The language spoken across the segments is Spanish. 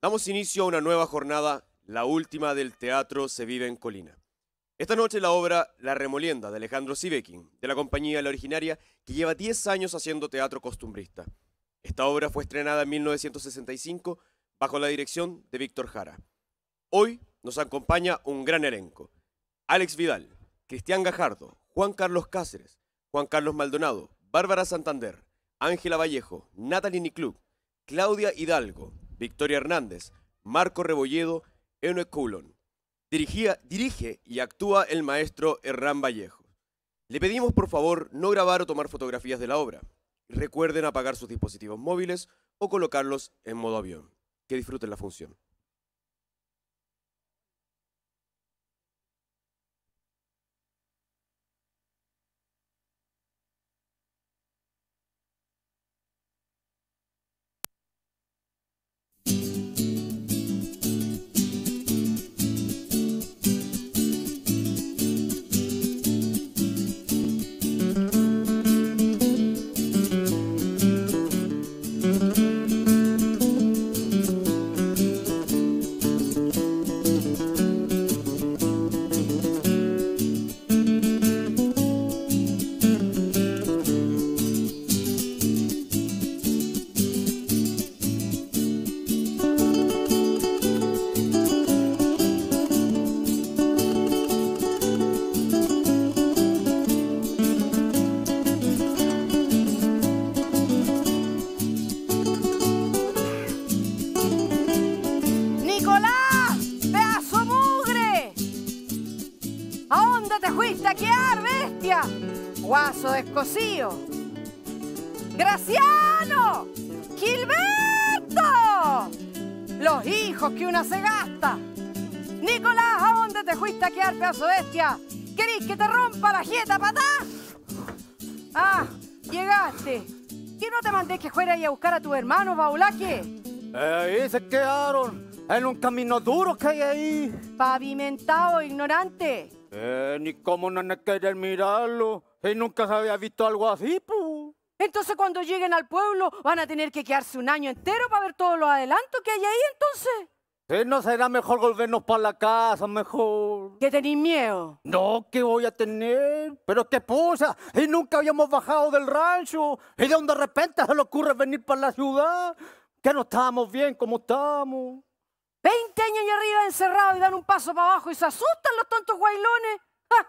Damos inicio a una nueva jornada, la última del Teatro Se Vive en Colina. Esta noche la obra La Remolienda de Alejandro Sivekin, de la compañía La Originaria, que lleva 10 años haciendo teatro costumbrista. Esta obra fue estrenada en 1965 bajo la dirección de Víctor Jara. Hoy nos acompaña un gran elenco. Alex Vidal, Cristian Gajardo, Juan Carlos Cáceres, Juan Carlos Maldonado, Bárbara Santander, Ángela Vallejo, Natalie Niclub, Claudia Hidalgo, Victoria Hernández, Marco Rebolledo, Eno Coulon. Dirigía, dirige y actúa el maestro Hernán Vallejo. Le pedimos por favor no grabar o tomar fotografías de la obra. Recuerden apagar sus dispositivos móviles o colocarlos en modo avión. Que disfruten la función. pedazo de bestia. ¿Querís que te rompa la jeta, patá? Ah, llegaste. ¿Y no te mandé que fuera ahí a buscar a tu hermano, Baulaque? ahí eh, se quedaron, en un camino duro que hay ahí. Pavimentado, ignorante. Eh, ni cómo no querer mirarlo. Él nunca se había visto algo así, pu. Entonces cuando lleguen al pueblo van a tener que quedarse un año entero para ver todos los adelantos que hay ahí, entonces. ¿No será mejor volvernos para la casa, mejor? ¿Que tenéis miedo? No, que voy a tener? Pero qué cosa, y nunca habíamos bajado del rancho, y de donde de repente se le ocurre venir para la ciudad, que no estábamos bien como estamos. Veinte años y arriba encerrados y dan un paso para abajo y se asustan los tontos guailones. ¡Ah!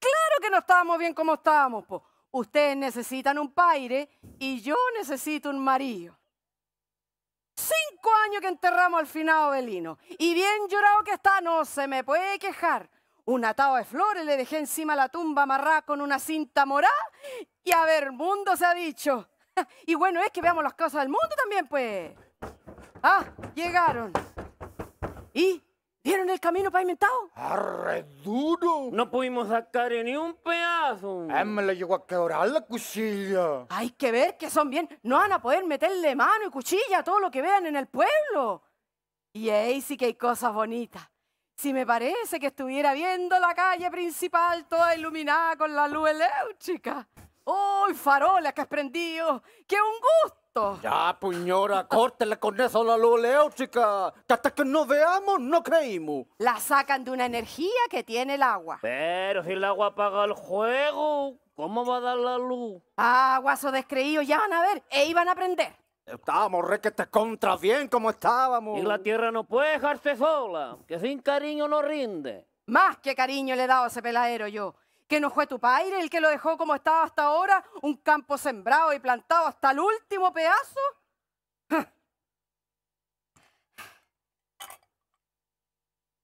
Claro que no estábamos bien como estábamos, Pues Ustedes necesitan un paire y yo necesito un marido cinco años que enterramos al finado Belino. Y bien llorado que está, no se me puede quejar. Un atado de flores le dejé encima la tumba amarrada con una cinta morada. Y a ver, mundo se ha dicho. Y bueno, es que veamos las cosas del mundo también, pues. Ah, llegaron. ¿Y ¿Vieron el camino pavimentado? ¡Arre duro! No pudimos sacar ni un pedazo. Eh, me le llegó a quebrar la cuchilla. Hay que ver que son bien. No van a poder meterle mano y cuchilla a todo lo que vean en el pueblo. Y ahí sí que hay cosas bonitas. Si me parece que estuviera viendo la calle principal toda iluminada con la luz eléctrica. ¡Uy, farola que has prendido! ¡Qué un gusto! Ya, puñora, córtela con eso la luz eléctrica, que hasta que no veamos no creímos. La sacan de una energía que tiene el agua. Pero si el agua apaga el juego, ¿cómo va a dar la luz? Ah, guaso descreído, ya van a ver, e iban a aprender. Estábamos re que te contra bien como estábamos. Y la tierra no puede dejarse sola, que sin cariño no rinde. Más que cariño le he dado a ese peladero yo que no fue tu padre el que lo dejó como estaba hasta ahora, un campo sembrado y plantado hasta el último pedazo.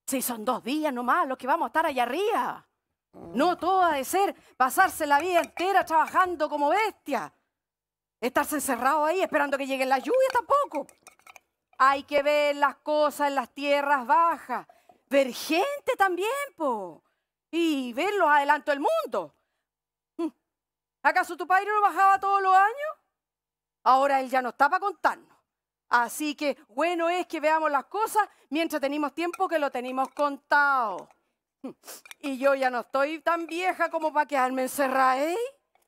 Si son dos días nomás los que vamos a estar allá arriba. No todo ha de ser pasarse la vida entera trabajando como bestia. Estarse encerrado ahí esperando que lleguen la lluvia tampoco. Hay que ver las cosas en las tierras bajas. Ver gente también, po y ver los adelantos del mundo. Mm. ¿Acaso tu padre no bajaba todos los años? Ahora él ya no está para contarnos. Así que bueno es que veamos las cosas mientras tenemos tiempo que lo tenemos contado. Mm. Y yo ya no estoy tan vieja como para quedarme encerrada, ahí,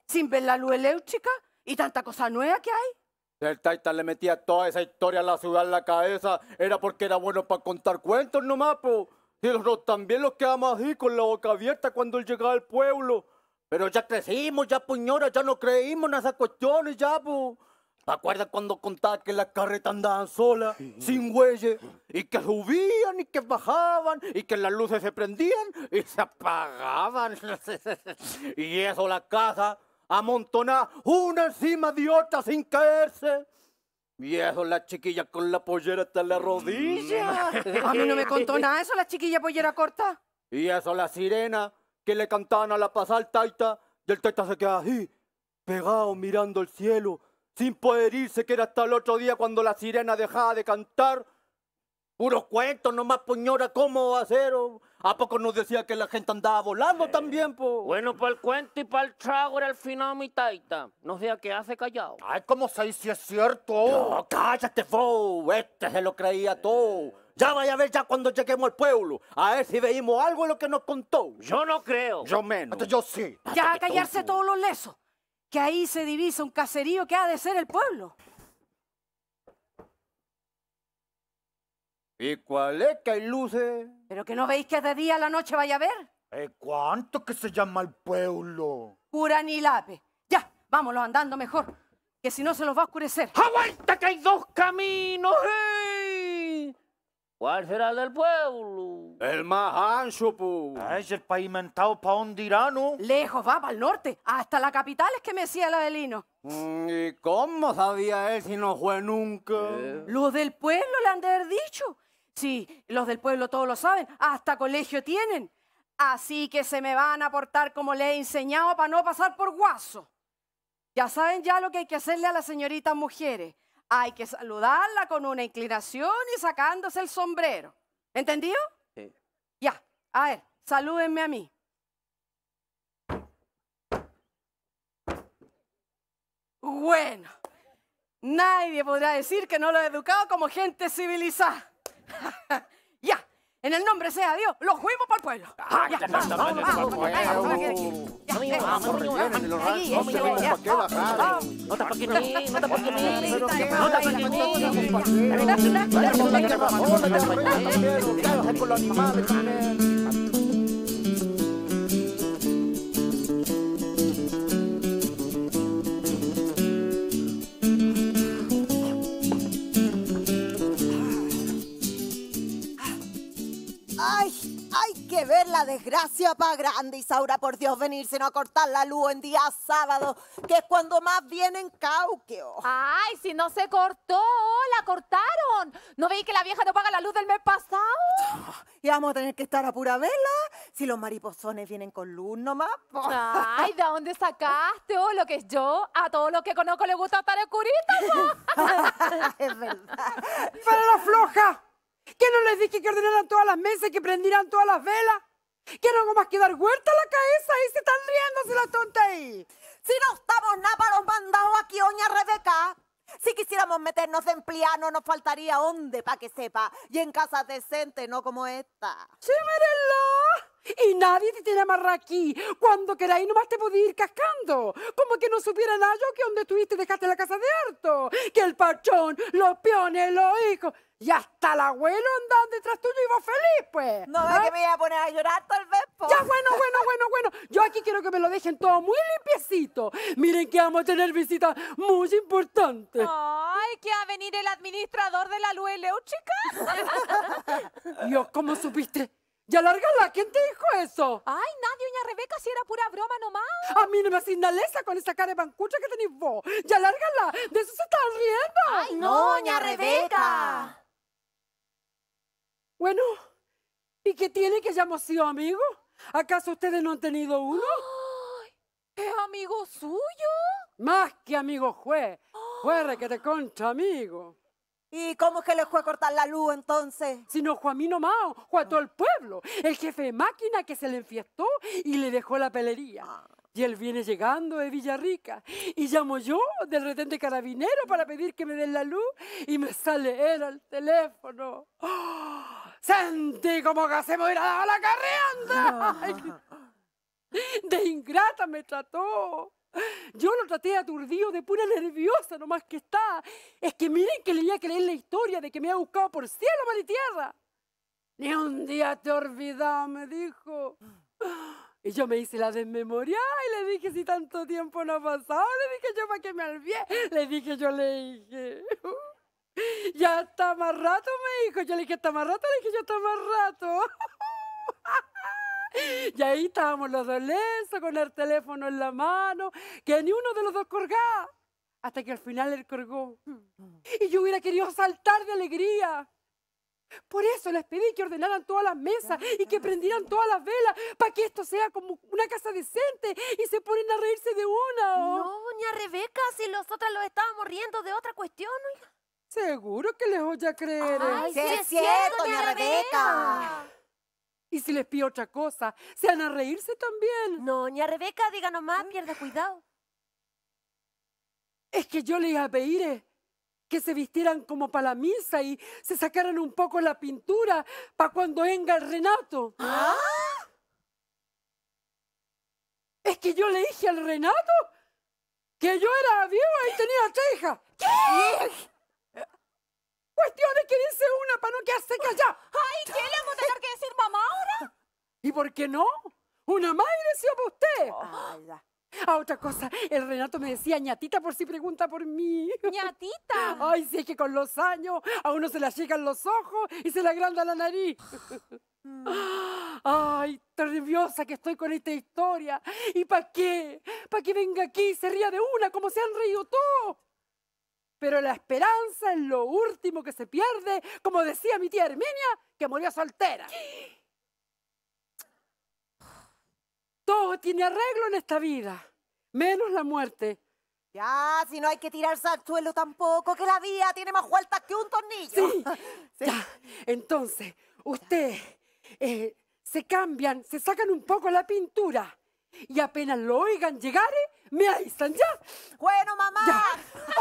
Sin ver la luz eléctrica y tanta cosa nueva que hay. El Titan le metía toda esa historia a la ciudad en la cabeza. Era porque era bueno para contar cuentos nomás, po. Y nosotros también lo quedamos así, con la boca abierta cuando él llegaba al pueblo. Pero ya crecimos, ya puñora, ya no creímos en esas cuestiones, ya, pues. ¿Te acuerdas cuando contaba que las carretas andaban solas, sin huelles, y que subían y que bajaban, y que las luces se prendían y se apagaban? y eso la casa amontonada una encima de otra sin caerse. Y eso la chiquilla con la pollera hasta la rodilla. A mí no me contó nada eso, la chiquilla pollera corta. Y eso, la sirena, que le cantaban a la pasar taita, y el taita se queda así, pegado mirando el cielo, sin poder irse, que era hasta el otro día cuando la sirena dejaba de cantar Puros cuentos, nomás puñora, pues, ¿cómo va a ¿A poco nos decía que la gente andaba volando también, po? Bueno, para el cuento y para el trago era el final, mi taita. No a qué hace callado. Ay, ¿cómo se si es cierto? No, cállate, fo. Este se lo creía todo. Ya vaya a ver ya cuando lleguemos al pueblo. A ver si veímos algo de lo que nos contó. Yo no creo. Yo menos. yo sí. Ya a callarse todos los lesos. Que ahí se divisa un caserío que ha de ser el pueblo. ¿Y cuál es que hay luces? ¿Pero que no veis que de día a la noche vaya a ver? ¿Y eh, ¿Cuánto que se llama el pueblo? Uranilape. Ya, vámonos andando mejor, que si no se los va a oscurecer. ¡Aguanta que hay dos caminos! ¿Cuál será el del pueblo? El más ancho, pu. Es el pavimentado para donde ¿no? Lejos va, para el norte. Hasta la capital es que me decía el Avelino. Mm, ¿Y cómo sabía él si no fue nunca? Lo Los del pueblo le han de haber dicho. Sí, los del pueblo todos lo saben, hasta colegio tienen. Así que se me van a portar como le he enseñado para no pasar por guaso. Ya saben ya lo que hay que hacerle a las señoritas mujeres. Hay que saludarla con una inclinación y sacándose el sombrero. ¿Entendido? Sí. Ya, a ver, salúdenme a mí. Bueno, nadie podrá decir que no lo he educado como gente civilizada ya. En el nombre sea Dios, los juimos para el pueblo. Ya, vamos, vamos, vamos, vamos, que ver la desgracia para grande, Isaura, por Dios, venirse no a cortar la luz en día sábado, que es cuando más vienen cauqueo. Ay, si no se cortó, la cortaron. ¿No veis que la vieja no paga la luz del mes pasado? Y vamos a tener que estar a pura vela, si los mariposones vienen con luz nomás. Ay, ¿de dónde sacaste? Oh, lo que es yo, a todos los que conozco les gusta estar oscurito. es verdad. ¡Para la floja! ¿Que no les dije que ordenaran todas las mesas y que prendieran todas las velas? ¿Que no hago más que dar vuelta a la cabeza y se están riéndose la tonta ahí? Si no estamos nada para los mandados aquí, oña Rebeca. Si quisiéramos meternos en emplear, nos faltaría donde, pa' que sepa. Y en casa decente no como esta. mírenlo! Y nadie te tiene amarra aquí. Cuando queráis nomás te podéis ir cascando. Como que no supiera nada yo que donde estuviste dejaste la casa de harto. Que el pachón, los peones, los hijos. Y hasta el abuelo andan detrás tuyo y vos feliz, pues. No, ¿Ah? que me iba a poner a llorar tal vez. Ya, bueno, bueno, bueno, bueno. Yo aquí quiero que me lo dejen todo muy limpiecito. Miren que vamos a tener visitas muy importantes. Ay, que va a venir el administrador de la Lueleu, chicas. Dios, ¿cómo supiste? Ya lárgala, ¿quién te dijo eso? Ay, nadie, doña Rebeca, si era pura broma nomás. A mí no me asignaleza con esa cara de bancucha que tenéis vos. Ya lárgala, de eso se está riendo. Ay, no, doña Rebeca. Bueno, ¿y qué tiene que ya hemos sido amigos? ¿Acaso ustedes no han tenido uno? ¿Es amigo suyo? Más que amigo juez. Juez ah. que te concha, amigo. ¿Y cómo es que le fue a cortar la luz entonces? Si no fue a mí nomás, fue a todo el pueblo. El jefe de máquina que se le enfiestó y le dejó la pelería. Ah. Y él viene llegando de Villarrica. Y llamo yo del retén carabinero para pedir que me den la luz. Y me sale él al teléfono. ¡Ah! Sentí como que se me hubiera dado la carrera. De ingrata me trató. Yo lo traté aturdido, de pura nerviosa nomás que está. Es que miren que le leía que creer la historia de que me ha buscado por cielo, mar y tierra. Ni un día te olvidaba me dijo. Y yo me hice la desmemoria y le dije si tanto tiempo no ha pasado. Le dije yo para que me olvide, Le dije yo, le dije. Ya está más rato, me dijo. Yo le dije, está más rato, le dije, ya está más rato. Y ahí estábamos los dos lenzos con el teléfono en la mano, que ni uno de los dos colgaba. Hasta que al final él colgó. Y yo hubiera querido saltar de alegría. Por eso les pedí que ordenaran todas las mesas y que prendieran todas las velas para que esto sea como una casa decente y se ponen a reírse de una. No, ni Rebeca, si nosotras los estábamos riendo de otra cuestión, Seguro que les voy a creer. ¿eh? ¡Ay, sí, es cierto, doña Rebeca! Y si les pido otra cosa, se van a reírse también. No, doña Rebeca, diga más, pierda cuidado. Es que yo le iba a pedir eh, que se vistieran como para la misa y se sacaran un poco la pintura para cuando venga el Renato. ¿Ah? Es que yo le dije al Renato que yo era viva y tenía tres hijas. ¿Qué? Cuestiones que dice una para no quedarse callada. Ay, ¿qué le vamos a tener que decir mamá ahora? ¿Y por qué no? Una madre se para usted. Ay, ah, otra cosa, el Renato me decía ñatita por si pregunta por mí. ¿Ñatita? Ay, sí es que con los años a uno se le llegan los ojos y se le agranda la nariz. Mm. Ay, tan nerviosa que estoy con esta historia. ¿Y para qué? ¿Para que venga aquí y se ría de una como se han reído todos? Pero la esperanza es lo último que se pierde, como decía mi tía Herminia, que murió soltera. Todo tiene arreglo en esta vida, menos la muerte. Ya, si no hay que tirarse al suelo tampoco, que la vida tiene más vueltas que un tornillo. Sí, ya. Entonces, ustedes eh, se cambian, se sacan un poco la pintura y apenas lo oigan llegar, eh, ¡Me ahí ya. Bueno, mamá.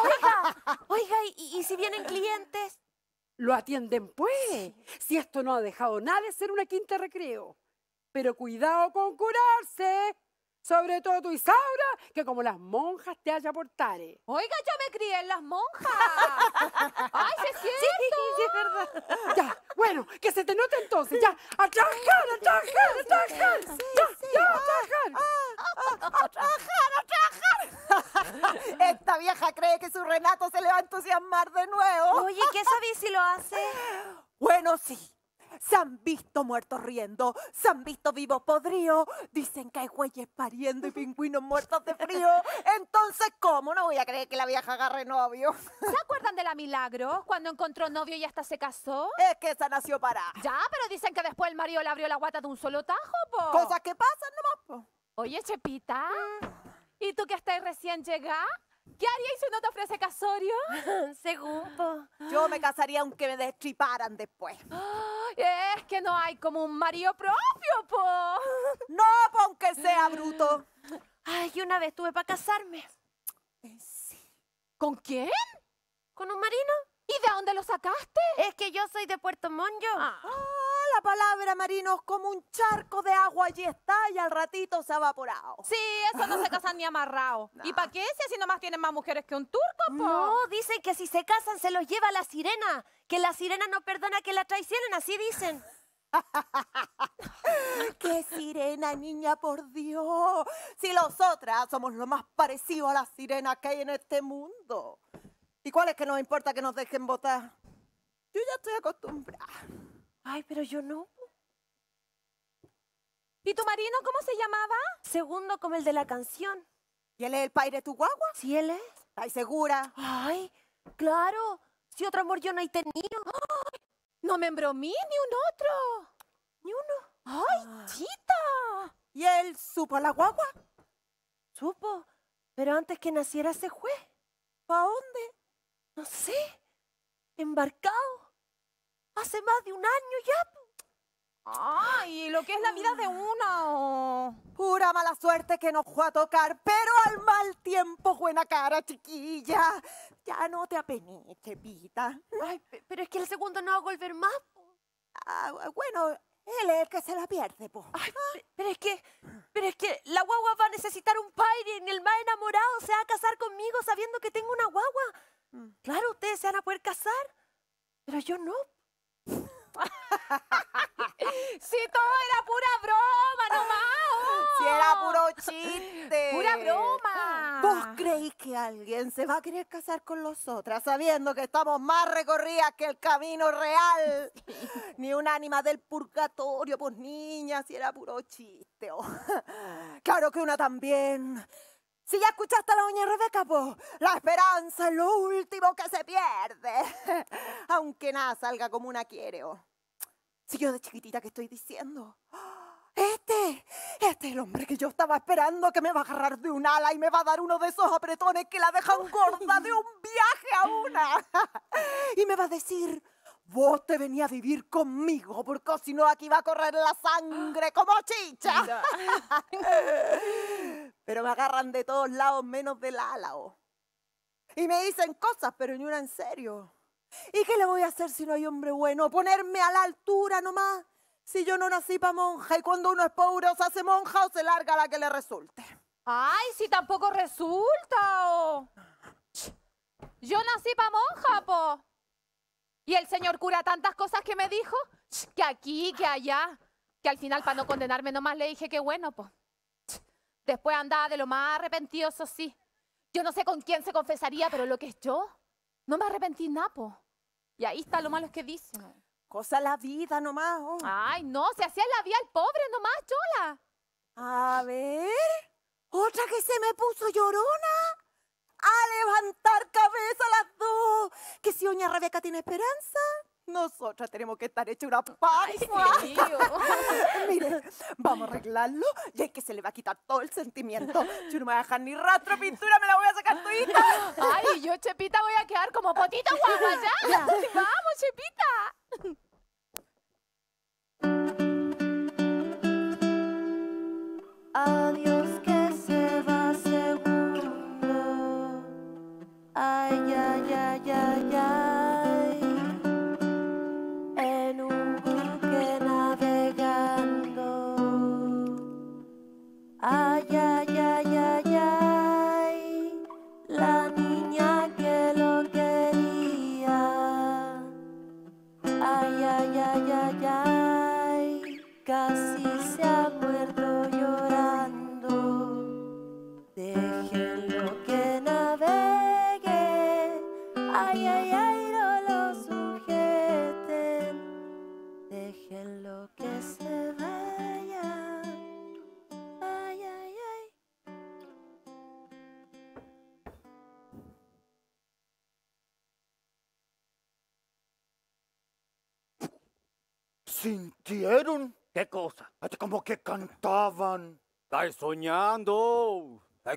Oiga, oiga, ¿y, si vienen clientes? Lo atienden, pues. Si esto no ha dejado nada de ser una quinta recreo. Pero cuidado con curarse sobre todo y Isaura, que como las monjas te haya portare. Oiga, yo me crié en las monjas. ¡Ay, sí es cierto! Sí, sí, es verdad. Ya, bueno, que se te note entonces, ya. ¡A trabajar, a trabajar, a trabajar! ¡Ya, ya, a trabajar! ¡A trabajar, a trabajar! Esta vieja cree que su Renato se le va a entusiasmar de nuevo. Oye, ¿qué sabéis si lo hace? Bueno, sí. Se han visto muertos riendo, se han visto vivos podridos. Dicen que hay güeyes pariendo y pingüinos muertos de frío. Entonces, ¿cómo no voy a creer que la vieja agarre novio? ¿Se acuerdan de la Milagro? Cuando encontró novio y hasta se casó. Es que esa nació para. Ya, pero dicen que después el marido le abrió la guata de un solo tajo, po. Cosas que pasan nomás, po. Oye, Chepita. Mm. ¿Y tú que estás recién llegada? ¿Qué haría si no te ofrece casorio? Según, Yo me casaría aunque me destriparan después. Es que no hay como un marido propio, po. No, po, aunque sea bruto. Ay, una vez tuve para casarme. Eh, ¿Con quién? ¿Con un marino? ¿Y de dónde lo sacaste? Es que yo soy de Puerto Monjo la palabra, Marinos, como un charco de agua allí está y al ratito se ha evaporado. Sí, eso no se casan ni amarrado. ¿Y para qué? Si así nomás tienen más mujeres que un turco, po. No, dicen que si se casan se los lleva la sirena. Que la sirena no perdona que la traicionen, así dicen. ¡Qué sirena, niña, por Dios! Si los otras somos lo más parecido a las sirenas que hay en este mundo. ¿Y cuál es que nos importa que nos dejen votar? Yo ya estoy acostumbrada. Ay, pero yo no. ¿Y tu marino cómo se llamaba? Segundo como el de la canción. ¿Y él es el padre de tu guagua? Sí, él es. ¿Estás segura? Ay, claro. Si otro amor yo no he tenido. No me mí ni un otro. Ni uno. ¡Ay, ah. chita! ¿Y él supo la guagua? Supo, pero antes que naciera se fue. ¿Para dónde? No sé. Embarcado hace más de un año ya. Ay, lo que es la vida de uno. Pura mala suerte que nos fue a tocar, pero al mal tiempo, buena cara, chiquilla. Ya no te apené, Pita. Ay, pero es que el segundo no va a volver más. Ah, bueno, él es el que se la pierde, po. Ay, pero es que, pero es que la guagua va a necesitar un padre, y el más enamorado se va a casar conmigo sabiendo que tengo una guagua. Mm. Claro, ustedes se van a poder casar, pero yo no, si todo era pura broma, nomás. Si era puro chiste. Pura broma. ¿Vos creéis que alguien se va a querer casar con nosotras sabiendo que estamos más recorridas que el camino real? Ni un ánima del purgatorio, pues niña, si era puro chiste. Oh. Claro que una también. Si ya escuchaste a la doña Rebeca, po, pues, la esperanza es lo último que se pierde. Aunque nada salga como una quiere. Oh. Si yo de chiquitita que estoy diciendo, ¡Ah! este, este es el hombre que yo estaba esperando que me va a agarrar de un ala y me va a dar uno de esos apretones que la dejan gorda de un viaje a una. Y me va a decir, vos te venía a vivir conmigo porque si no aquí va a correr la sangre como chicha. Pero me agarran de todos lados menos del ala. Oh. Y me dicen cosas, pero ni una en serio. ¿Y qué le voy a hacer si no hay hombre bueno? ¿Ponerme a la altura nomás? Si yo no nací para monja y cuando uno es pobre o se hace monja o se larga la que le resulte. Ay, si tampoco resulta. Oh. Yo nací pa' monja, po. Y el señor cura tantas cosas que me dijo, que aquí, que allá, que al final para no condenarme nomás le dije que bueno, po. Después andaba de lo más arrepentido, sí. Yo no sé con quién se confesaría, pero lo que es yo, no me arrepentí napo. Y ahí está lo malo que dice. Cosa la vida nomás. Oh. Ay, no, se hacía la vida el pobre nomás, chola. A ver, otra que se me puso llorona. A levantar cabeza las dos. Que si doña Rebeca tiene esperanza. Nosotras tenemos que estar hecha una paz. Mire, vamos a arreglarlo y es que se le va a quitar todo el sentimiento. Yo no me voy a dejar ni rastro pintura, me la voy a sacar tu hija. Ay, yo, Chepita, voy a quedar como potito guagua, ya. Vamos, Chepita. Adiós.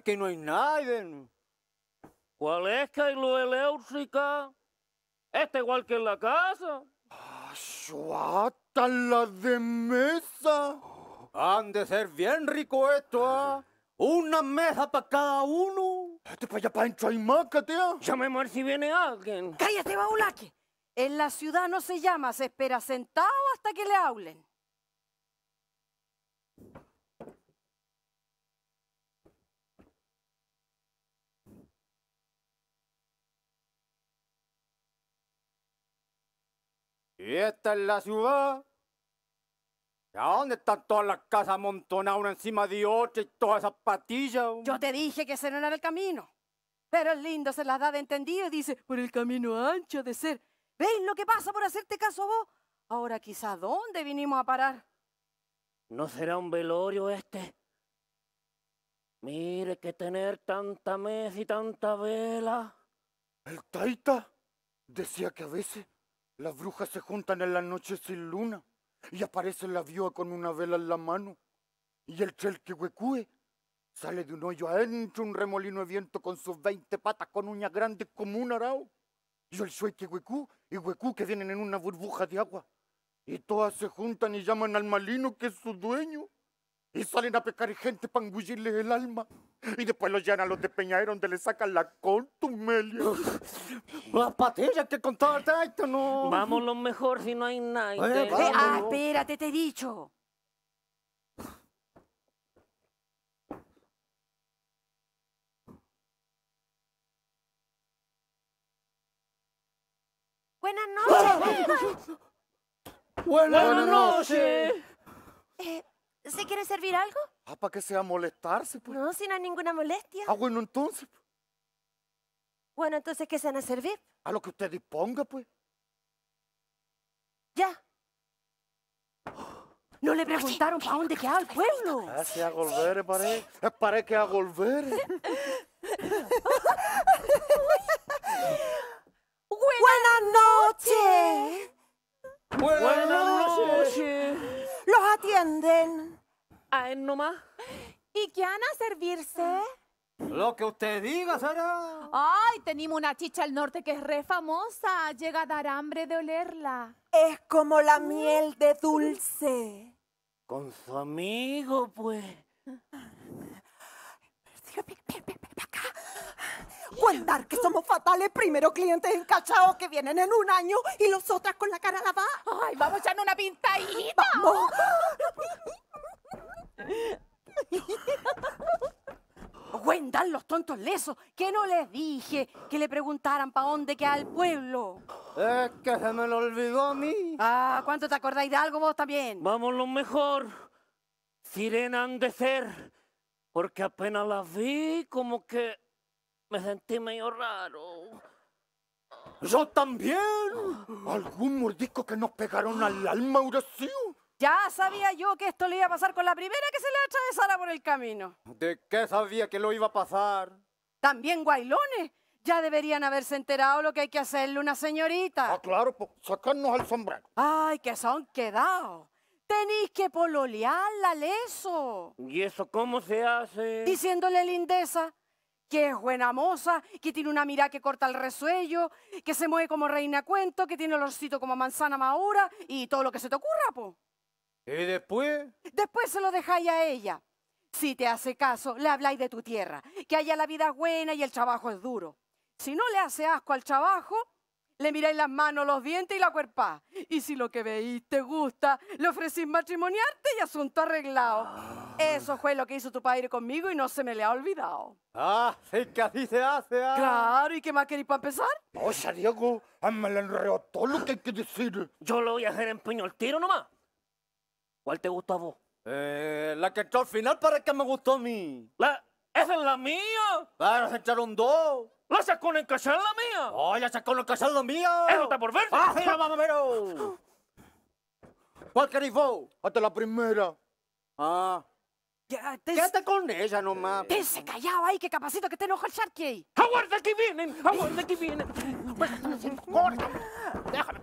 que no hay nadie. ¿Cuál es que hay lo rica? Está igual que en la casa. Ah, ¡Suata la de mesa! Han de ser bien rico esto, ¿ah? Una mesa para cada uno. Este para allá para hay más, tía. Llamemos a ver si viene alguien. ¡Cállate, baulaque! En la ciudad no se llama, se espera sentado hasta que le hablen. Y esta es la ciudad. ¿A dónde están todas las casas amontonadas una encima de otra y todas esas patillas? Yo te dije que ese no era el camino. Pero el lindo se las da de entendido y dice, por el camino ancho de ser. ¿Veis lo que pasa por hacerte caso vos? Ahora quizá, dónde vinimos a parar. ¿No será un velorio este? Mire que tener tanta mesa y tanta vela. El taita decía que a veces las brujas se juntan en la noche sin luna y aparece la viuda con una vela en la mano. Y el huecue sale de un hoyo adentro un remolino de viento con sus veinte patas con uñas grandes como un arao. Y el huecú y huecú que vienen en una burbuja de agua. Y todas se juntan y llaman al malino que es su dueño y salen a pescar gente para engullirles el alma. Y después los llenan a los de Peñaeron donde le sacan la contumelia. Las ah, patillas que contaba esto, no. Vámonos mejor si no hay nadie. ah, espérate, te he dicho. Buenas noches. Buenas noches. Eh, ¿Se quiere servir algo? Ah, ¿para que sea molestarse? Pues? No, si no hay ninguna molestia. Ah, bueno, entonces. Pues. Bueno, entonces, ¿qué se van a servir? A lo que usted disponga, pues. Ya. No le preguntaron para dónde queda el pueblo. Ah, a volver, parece. Es para que a volver. Buenas noches. Buenas noches entienden A él nomás. ¿Y qué van a servirse? Lo que usted diga, Sara. Ay, tenemos una chicha al norte que es re famosa. Llega a dar hambre de olerla. Es como la miel de dulce. Con su amigo, pues. Acá guendar que somos fatales. Primero clientes encachados que vienen en un año y los otras con la cara lavada. Ay, vamos a una una ahí. Vamos. Guendar los tontos lesos, que no les dije que le preguntaran para dónde queda el pueblo. Es que se me lo olvidó a mí. Ah, ¿cuánto te acordáis de algo vos también? Vamos lo mejor. Sirena han de ser, porque apenas las vi, como que me sentí medio raro. Yo también. Algún mordisco que nos pegaron al alma, Horacio. Ya sabía yo que esto le iba a pasar con la primera que se le atravesara por el camino. ¿De qué sabía que lo iba a pasar? También guailones. Ya deberían haberse enterado lo que hay que hacerle una señorita. Ah, claro, pues, sacarnos al sombrero. Ay, que son quedados. Tenéis que pololearla, leso. ¿Y eso cómo se hace? Diciéndole lindeza que es buena moza, que tiene una mirada que corta el resuello, que se mueve como reina cuento, que tiene olorcito como manzana maura y todo lo que se te ocurra, po. ¿Y después? Después se lo dejáis a ella. Si te hace caso, le habláis de tu tierra, que allá la vida es buena y el trabajo es duro. Si no le hace asco al trabajo, le miráis las manos, los dientes y la cuerpa. Y si lo que veis te gusta, le ofrecís matrimoniarte y asunto arreglado. Ah. Eso fue lo que hizo tu padre conmigo y no se me le ha olvidado. Ah, sí, que así se hace. Ah. Claro, ¿y qué más queréis para empezar? Oye, Diego, ah, me lo enredo todo lo que hay que decir. Yo lo voy a hacer en puño al tiro nomás. ¿Cuál te gusta a vos? Eh, la que está al final para que me gustó a mí. La... ¡Esa es la mía! Claro, echar echaron dos. ¡La sacó en casa la mía! ¡Oh, la sacó en casa la mía! ¡Eso está por ver! ¡Ah, mira, mamamero! ¿Cuál vos? Hasta la primera. Ah. Ya, te... Quédate con ella nomás. Tense callado ahí, que capacito que te enoja el Sharky ¡Aguarda que vienen! ¡Aguarda que vienen! ¡Córtame! ¡Déjame!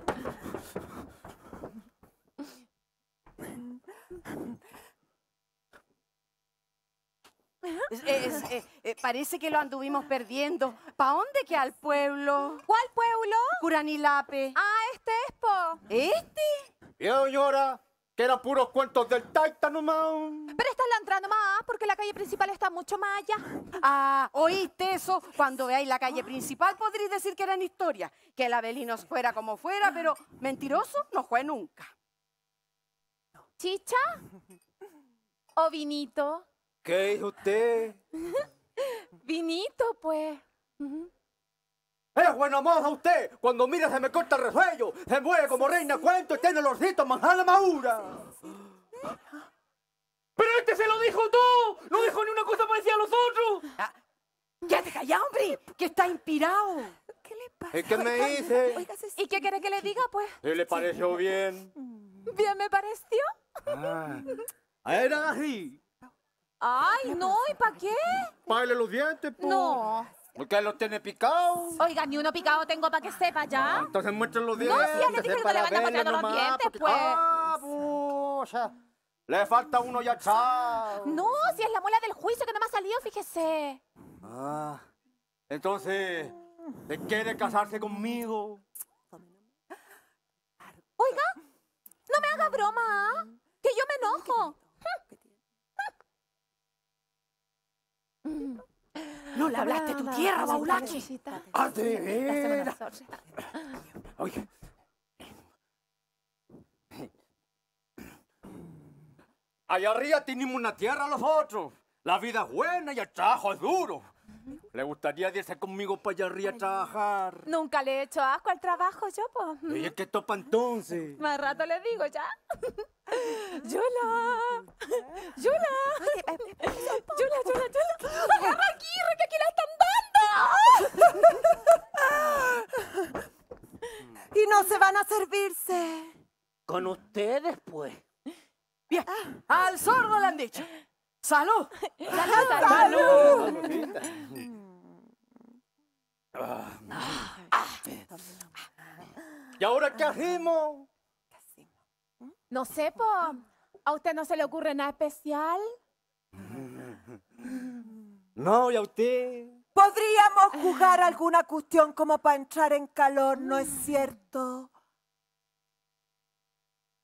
Eh, eh, parece que lo anduvimos perdiendo. ¿Pa dónde que al pueblo? ¿Cuál pueblo? Curanilape. Ah, este es po. ¿Este? Yo señora, que eran puros cuentos del Taita Pero esta es la entrada más porque la calle principal está mucho más allá. Ah, ¿oíste eso? Cuando veáis la calle principal podréis decir que en historia Que el abelino fuera como fuera, pero mentiroso no fue nunca. ¿Chicha? ¿O vinito? ¿Qué dijo usted? Vinito, pues. ¡Es ¡Eh, buena moja usted! Cuando mira se me corta el resuello, se mueve como reina cuento y tiene el orcito manjala maura. ¡Pero este se lo dijo tú. ¡No dijo ni una cosa parecida a los otros! Ah, ¡Ya te ya hombre! ¡Que está inspirado! ¿Qué le pasa? ¿Y qué me dice? ¿Y qué quiere que le diga, pues? ¿Y le pareció bien? ¿Bien me pareció? Ah, era así. Ay, no, ¿y para qué? ¡Páile los dientes, pues. No. Porque los tiene picados. Oiga, ni uno picado tengo para que sepa ya. Ah, entonces muestren los dientes. No, si le dije que le van mostrando los dientes, pues. Ah, Le falta uno ya, chao. No, si es la muela del juicio que no me ha salido, fíjese. Ah, entonces, ¿te quiere casarse conmigo? Oiga, no me haga broma, ¿ah? que yo me enojo. No le hablaste tu tierra, Baulache. Ah, Oye. Allá arriba tenemos una tierra los otros. La vida es buena y el trabajo es duro. ¿Le gustaría irse conmigo para allá arriba a trabajar? Nunca le he hecho asco al trabajo yo, pues. ¿Y es que topa entonces? Más rato le digo, ¿ya? ¡Yola! ¡Yola! ¡Yola, Yola, Yola! ¡Agarra aquí, Reca, la están dando! Y no se van a servirse. Con ustedes, pues. Bien, al sordo le han dicho. ¡Salud! ¡Salud! ¡Salud! Ah. ¿Y ahora qué hacemos? No sé, ¿A usted no se le ocurre nada especial? No, ¿y a usted? Podríamos jugar alguna cuestión como para entrar en calor, ¿no es cierto?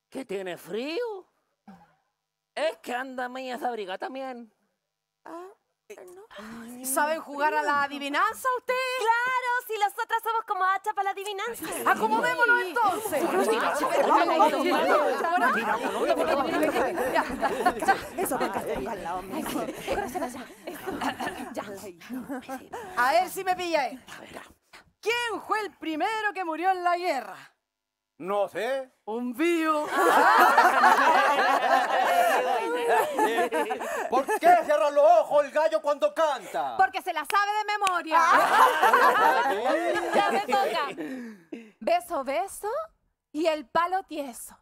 ¿Que tiene frío? Es que anda media esa briga también. Ah. ¿Saben jugar a la adivinanza ustedes? Claro, si nosotras somos como hacha para la adivinanza. Acomodémonos entonces. A ver si me pilla. Eh. ¿Quién fue el primero que murió en la guerra? No sé. Un vío. ¿Por qué cierra los ojos el gallo cuando canta? Porque se la sabe de memoria. ya me toca. Beso, beso y el palo tieso.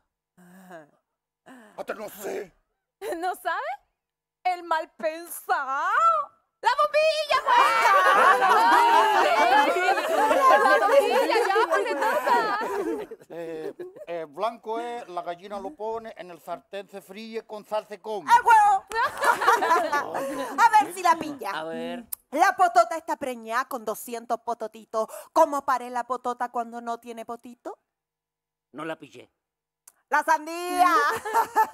Hasta ah, no sé. ¿No sabe? El mal pensado. ¡La bombilla, pues! eh, eh, blanco es, la gallina lo pone, en el sartén se fríe, con sal con. huevo! A ver si la pilla. A ver. La potota está preñada con 200 pototitos. ¿Cómo pare la potota cuando no tiene potito? No la pillé. ¡La sandía!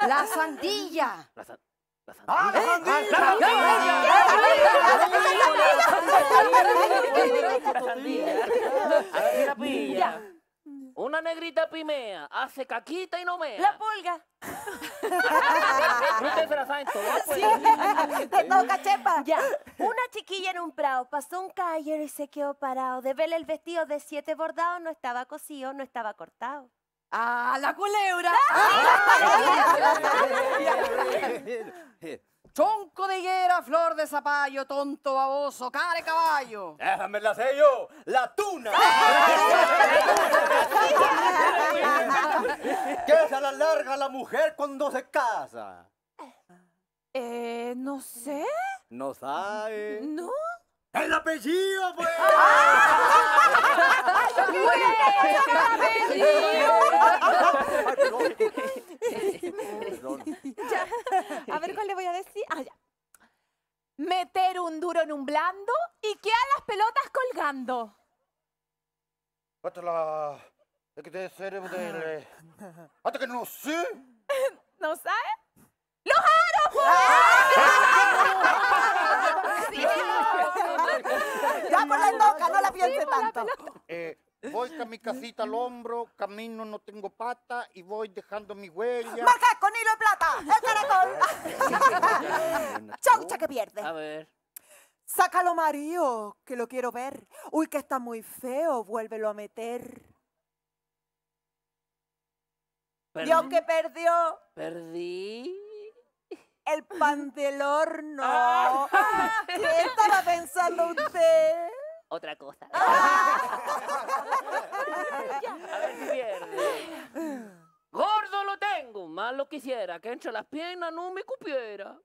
¡La sandilla! La sandilla. Una negrita pimea, hace caquita y no mea. La pulga. Una chiquilla en un prado pasó un callo y se quedó parado. De verle el vestido de siete bordados no estaba cosido, no estaba cortado. ¡A ¡Ah, la culebra! Chonco de higuera, flor de zapallo, tonto baboso, care caballo. Déjame la sello, la tuna. ¿Qué es la larga la mujer cuando se casa? Eh, no sé. ¿No sabe? No. ¡El apellido, pues! apellido! Ya. A ver cuál le voy a decir. Ah, ya. Meter un duro en un blando y queda las pelotas colgando. Hasta que no sé. ¿No sabes? ¡Los aros! Pues! va por la no la piense tanto. Eh, voy con mi casita al hombro, camino, no tengo pata y voy dejando mi huella. ¡Marca con hilo de plata! ¡El caracol! ¡Chaucha que pierde! A ver. Sácalo, Mario, que lo quiero ver. Uy, que está muy feo, vuélvelo a meter. Dios que perdió. Perdí el pan del horno. Ah. Ah, ¿Qué estaba pensando usted? Otra cosa. Ah. A ver si Gordo lo tengo, más lo quisiera, que entre las piernas no me cupiera.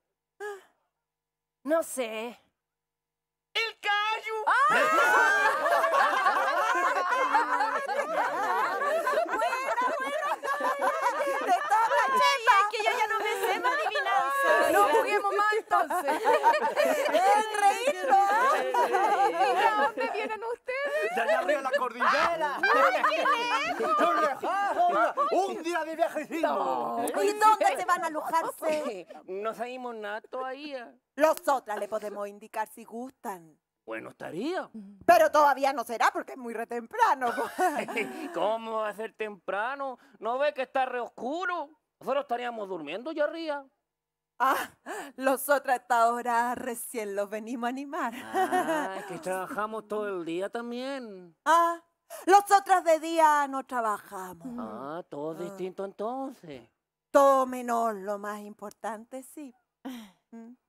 No sé. ¡El callo! entonces. ¿Y dónde vienen ustedes? De allá arriba la cordillera. ¡Ay, qué lejos! ¡Un día de viaje ¿Y dónde se van a alojarse? No sabemos nada todavía. Nosotras ¿eh? le podemos indicar si gustan. Bueno, estaría. Pero todavía no será porque es muy retemprano. ¿Cómo va a ser temprano? ¿No ve que está re oscuro? Nosotros estaríamos durmiendo ya arriba. Ah, los otros ahora recién los venimos a animar. Ah, que trabajamos todo el día también. Ah, los otros de día no trabajamos. Ah, todo ah. distinto entonces. Todo menos lo más importante, sí.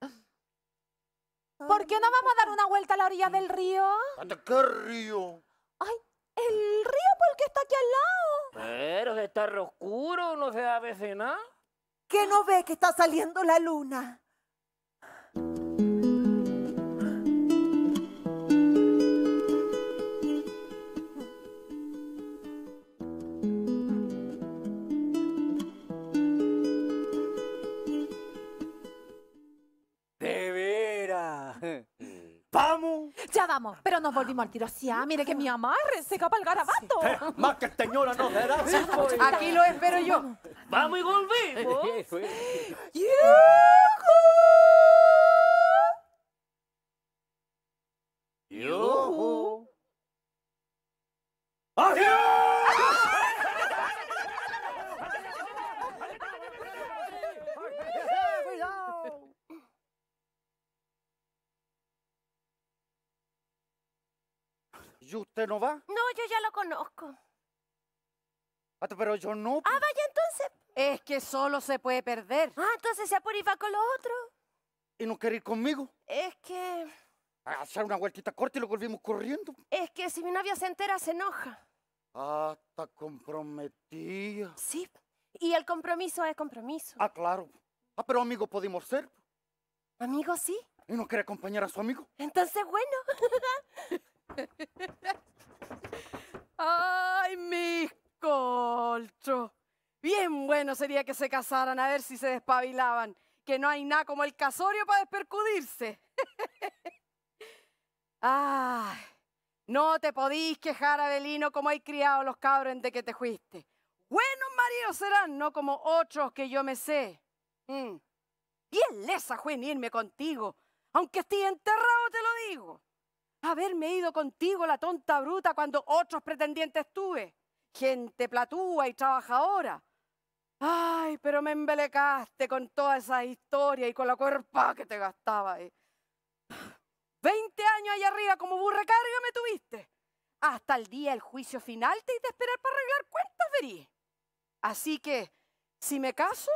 ¿Por qué no vamos a dar una vuelta a la orilla del río? ¿A qué río? Ay, el río por porque está aquí al lado. Pero de está oscuro, no se da veces nada. ¿Qué no ve que está saliendo la luna? pero nos volvimos al tiro. Sí, ah, mire que mi amarre se capa el garabato. Eh, más que señora no será. Eh. Aquí lo espero yo. Vamos y volvemos. Yuhu. ¿Y usted no va? No, yo ya lo conozco. Ah, pero yo no. Ah, vaya entonces. Es que solo se puede perder. Ah, entonces se va con los otros. ¿Y no quiere ir conmigo? Es que... A ah, hacer una vueltita corta y lo volvimos corriendo. Es que si mi novia se entera, se enoja. Ah, está comprometida. Sí, y el compromiso es compromiso. Ah, claro. Ah, pero amigos podemos ser. ¿Amigos sí? ¿Y no quiere acompañar a su amigo? Entonces, bueno. ¡Ay, mis colchos! Bien bueno sería que se casaran, a ver si se despabilaban, que no hay nada como el casorio para despercudirse. ¡Ay! No te podís quejar, Abelino, como hay criado los cabros de que te fuiste. Buenos maridos serán, no como otros que yo me sé. Mm. Bien lesa fue irme contigo, aunque esté enterrado te lo digo haberme ido contigo, la tonta bruta, cuando otros pretendientes tuve. Gente platúa y trabajadora. Ay, pero me embelecaste con toda esa historia y con la cuerpa que te gastaba. Veinte años allá arriba como burrecarga me tuviste. Hasta el día del juicio final te hice esperar para arreglar cuentas, verí. Así que, si me caso,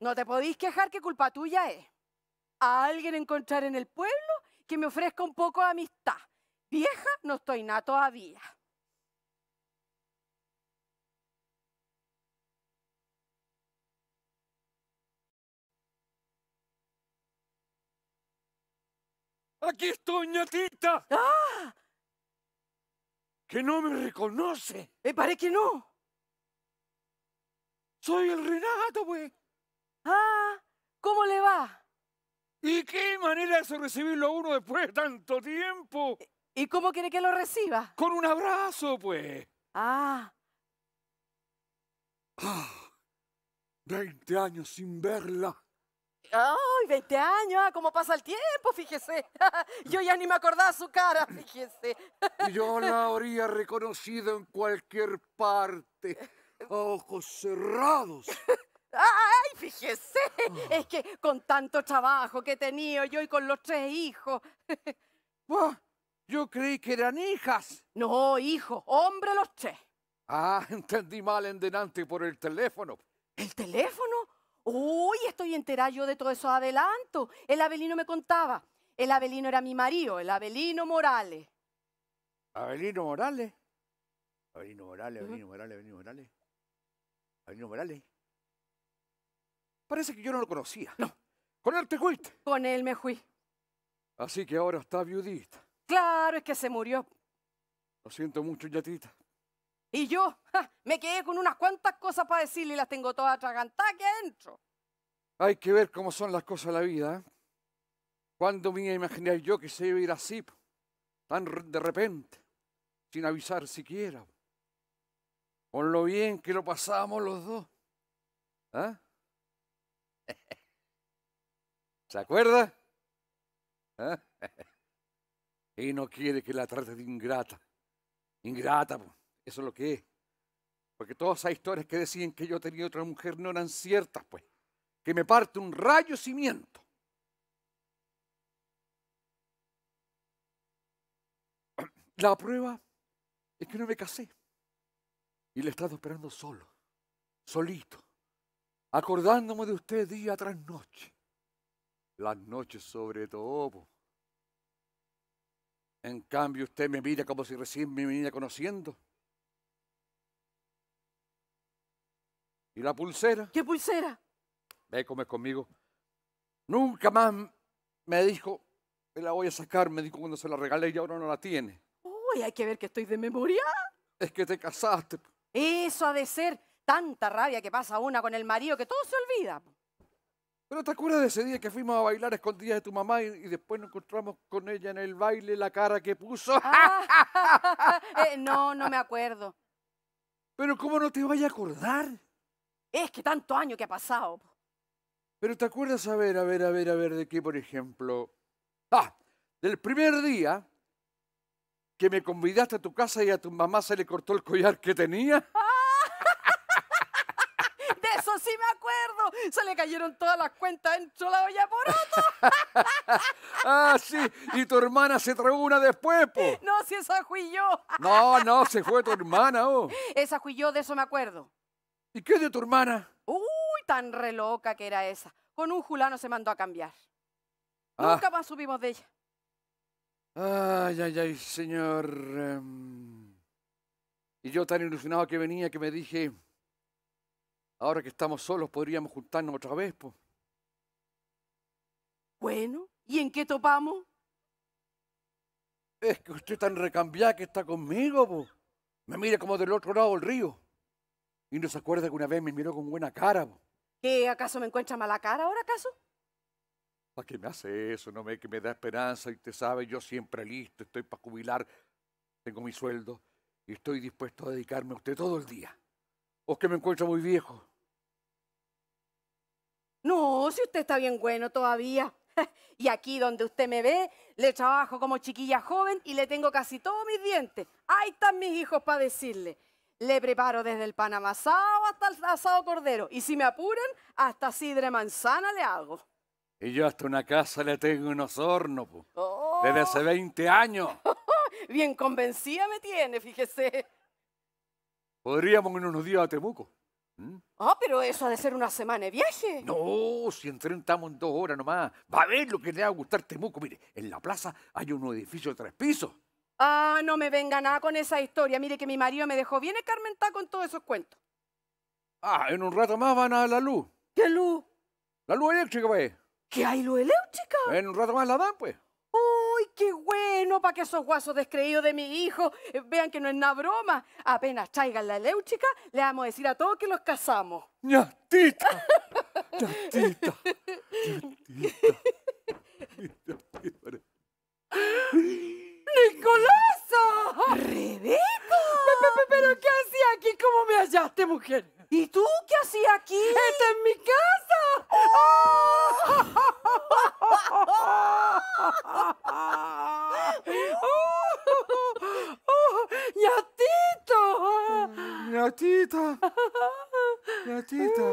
no te podéis quejar que culpa tuya es. A alguien encontrar en el pueblo que me ofrezca un poco de amistad. Vieja, no estoy nada todavía. Aquí estoy, ñatita. ¡Ah! Que no me reconoce. Me parece que no. Soy el Renato, güey. Pues. Ah, ¿cómo le va? ¿Y qué manera es recibirlo a uno después de tanto tiempo? ¿Y cómo quiere que lo reciba? Con un abrazo, pues. Ah. Veinte años sin verla. ¡Ay, 20 años! Ah, ¿Cómo pasa el tiempo? Fíjese. Yo ya ni me acordaba su cara, fíjese. Yo la habría reconocido en cualquier parte, ojos cerrados. Ay, fíjese, ah. es que con tanto trabajo que tenía yo y con los tres hijos. yo creí que eran hijas. No, hijo, hombre los tres. Ah, entendí mal en delante por el teléfono. ¿El teléfono? Uy, estoy entera yo de todo eso adelanto. El Abelino me contaba. El Abelino era mi marido, el Abelino Morales. ¿Abelino Morales? Abelino Morales, Abelino Morales, Abelino Morales. Abelino Morales. Parece que yo no lo conocía. No. Con él te fuiste. Con él me fui. Así que ahora está viudita. Claro, es que se murió. Lo siento mucho, Yatita. Y yo me quedé con unas cuantas cosas para decirle y las tengo todas atragantadas aquí adentro. Hay que ver cómo son las cosas de la vida. ¿eh? ¿Cuándo me iba a imaginar yo que se iba a ir así? Tan de repente, sin avisar siquiera. Con lo bien que lo pasábamos los dos. ¿eh? ¿Se acuerda? ¿Ah? Y no quiere que la trate de ingrata. Ingrata, eso es lo que es. Porque todas esas historias que decían que yo tenía otra mujer no eran ciertas, pues. Que me parte un rayo cimiento. La prueba es que no me casé. Y le he estado esperando solo, solito acordándome de usted día tras noche, las noches sobre todo. En cambio, usted me mira como si recién me viniera conociendo. ¿Y la pulsera? ¿Qué pulsera? Ve, es conmigo. Nunca más me dijo, que la voy a sacar, me dijo cuando se la regalé y ahora no la tiene. Uy, hay que ver que estoy de memoria. Es que te casaste. Eso ha de ser tanta rabia que pasa una con el marido que todo se olvida. Pero ¿te acuerdas de ese día que fuimos a bailar a escondidas de tu mamá y, después nos encontramos con ella en el baile, la cara que puso? Ah, eh, no, no me acuerdo. Pero ¿cómo no te vaya a acordar? Es que tanto año que ha pasado. Pero ¿te acuerdas, a ver, a ver, a ver, a ver, de qué, por ejemplo? Ah, del primer día que me convidaste a tu casa y a tu mamá se le cortó el collar que tenía. Ah, se le cayeron todas las cuentas en chola la olla otro. ah, sí, y tu hermana se tragó una después, po. No, si esa fui yo. no, no, se fue tu hermana, oh. Esa fui yo, de eso me acuerdo. ¿Y qué de tu hermana? Uy, tan reloca que era esa. Con un julano se mandó a cambiar. Ah. Nunca más subimos de ella. Ay, ay, ay, señor. Em. Y yo tan ilusionado que venía que me dije, Ahora que estamos solos podríamos juntarnos otra vez, pues. Bueno, ¿y en qué topamos? Es que usted tan recambiada que está conmigo, po. Me mira como del otro lado del río. Y no se acuerda que una vez me miró con buena cara, po. ¿Qué, acaso me encuentra mala cara ahora, acaso? ¿Para qué me hace eso? No me que me da esperanza y te sabe, yo siempre listo, estoy para jubilar, tengo mi sueldo y estoy dispuesto a dedicarme a usted todo el día. O que me encuentro muy viejo. No, si usted está bien bueno todavía. Y aquí donde usted me ve, le trabajo como chiquilla joven y le tengo casi todos mis dientes. Ahí están mis hijos para decirle. Le preparo desde el pan amasado hasta el asado cordero. Y si me apuran, hasta sidre manzana le hago. Y yo hasta una casa le tengo unos hornos, oh. desde hace 20 años. Bien convencida me tiene, fíjese. Podríamos en unos días a Temuco. ¿Mm? Ah, pero eso ha de ser una semana de viaje. No, si entramos en dos horas nomás. Va a ver lo que le va a gustar Temuco. Mire, en la plaza hay un edificio de tres pisos. Ah, no me venga nada con esa historia. Mire que mi marido me dejó bien escarmentado con todos esos cuentos. Ah, en un rato más van a la luz. ¿Qué luz? La luz eléctrica, pues. ¿Qué hay luz eléctrica? En un rato más la dan, pues. ¡Ay, qué bueno! Para que esos guasos descreídos de mi hijo eh, vean que no es una broma. Apenas traigan la leuchica, le vamos a decir a todos que los casamos. ¡Tatita! ¡Tatita! ¡Tatita! ¡Nicolasa! ¡Rebeca! ¿Pero qué hacía aquí? ¿Cómo me hallaste, mujer? ¿Y tú qué hacías aquí? ¡Esta es mi casa! ¡Yatito! ¡Oh! ¡Oh! ¡Oh! ¡Yatito!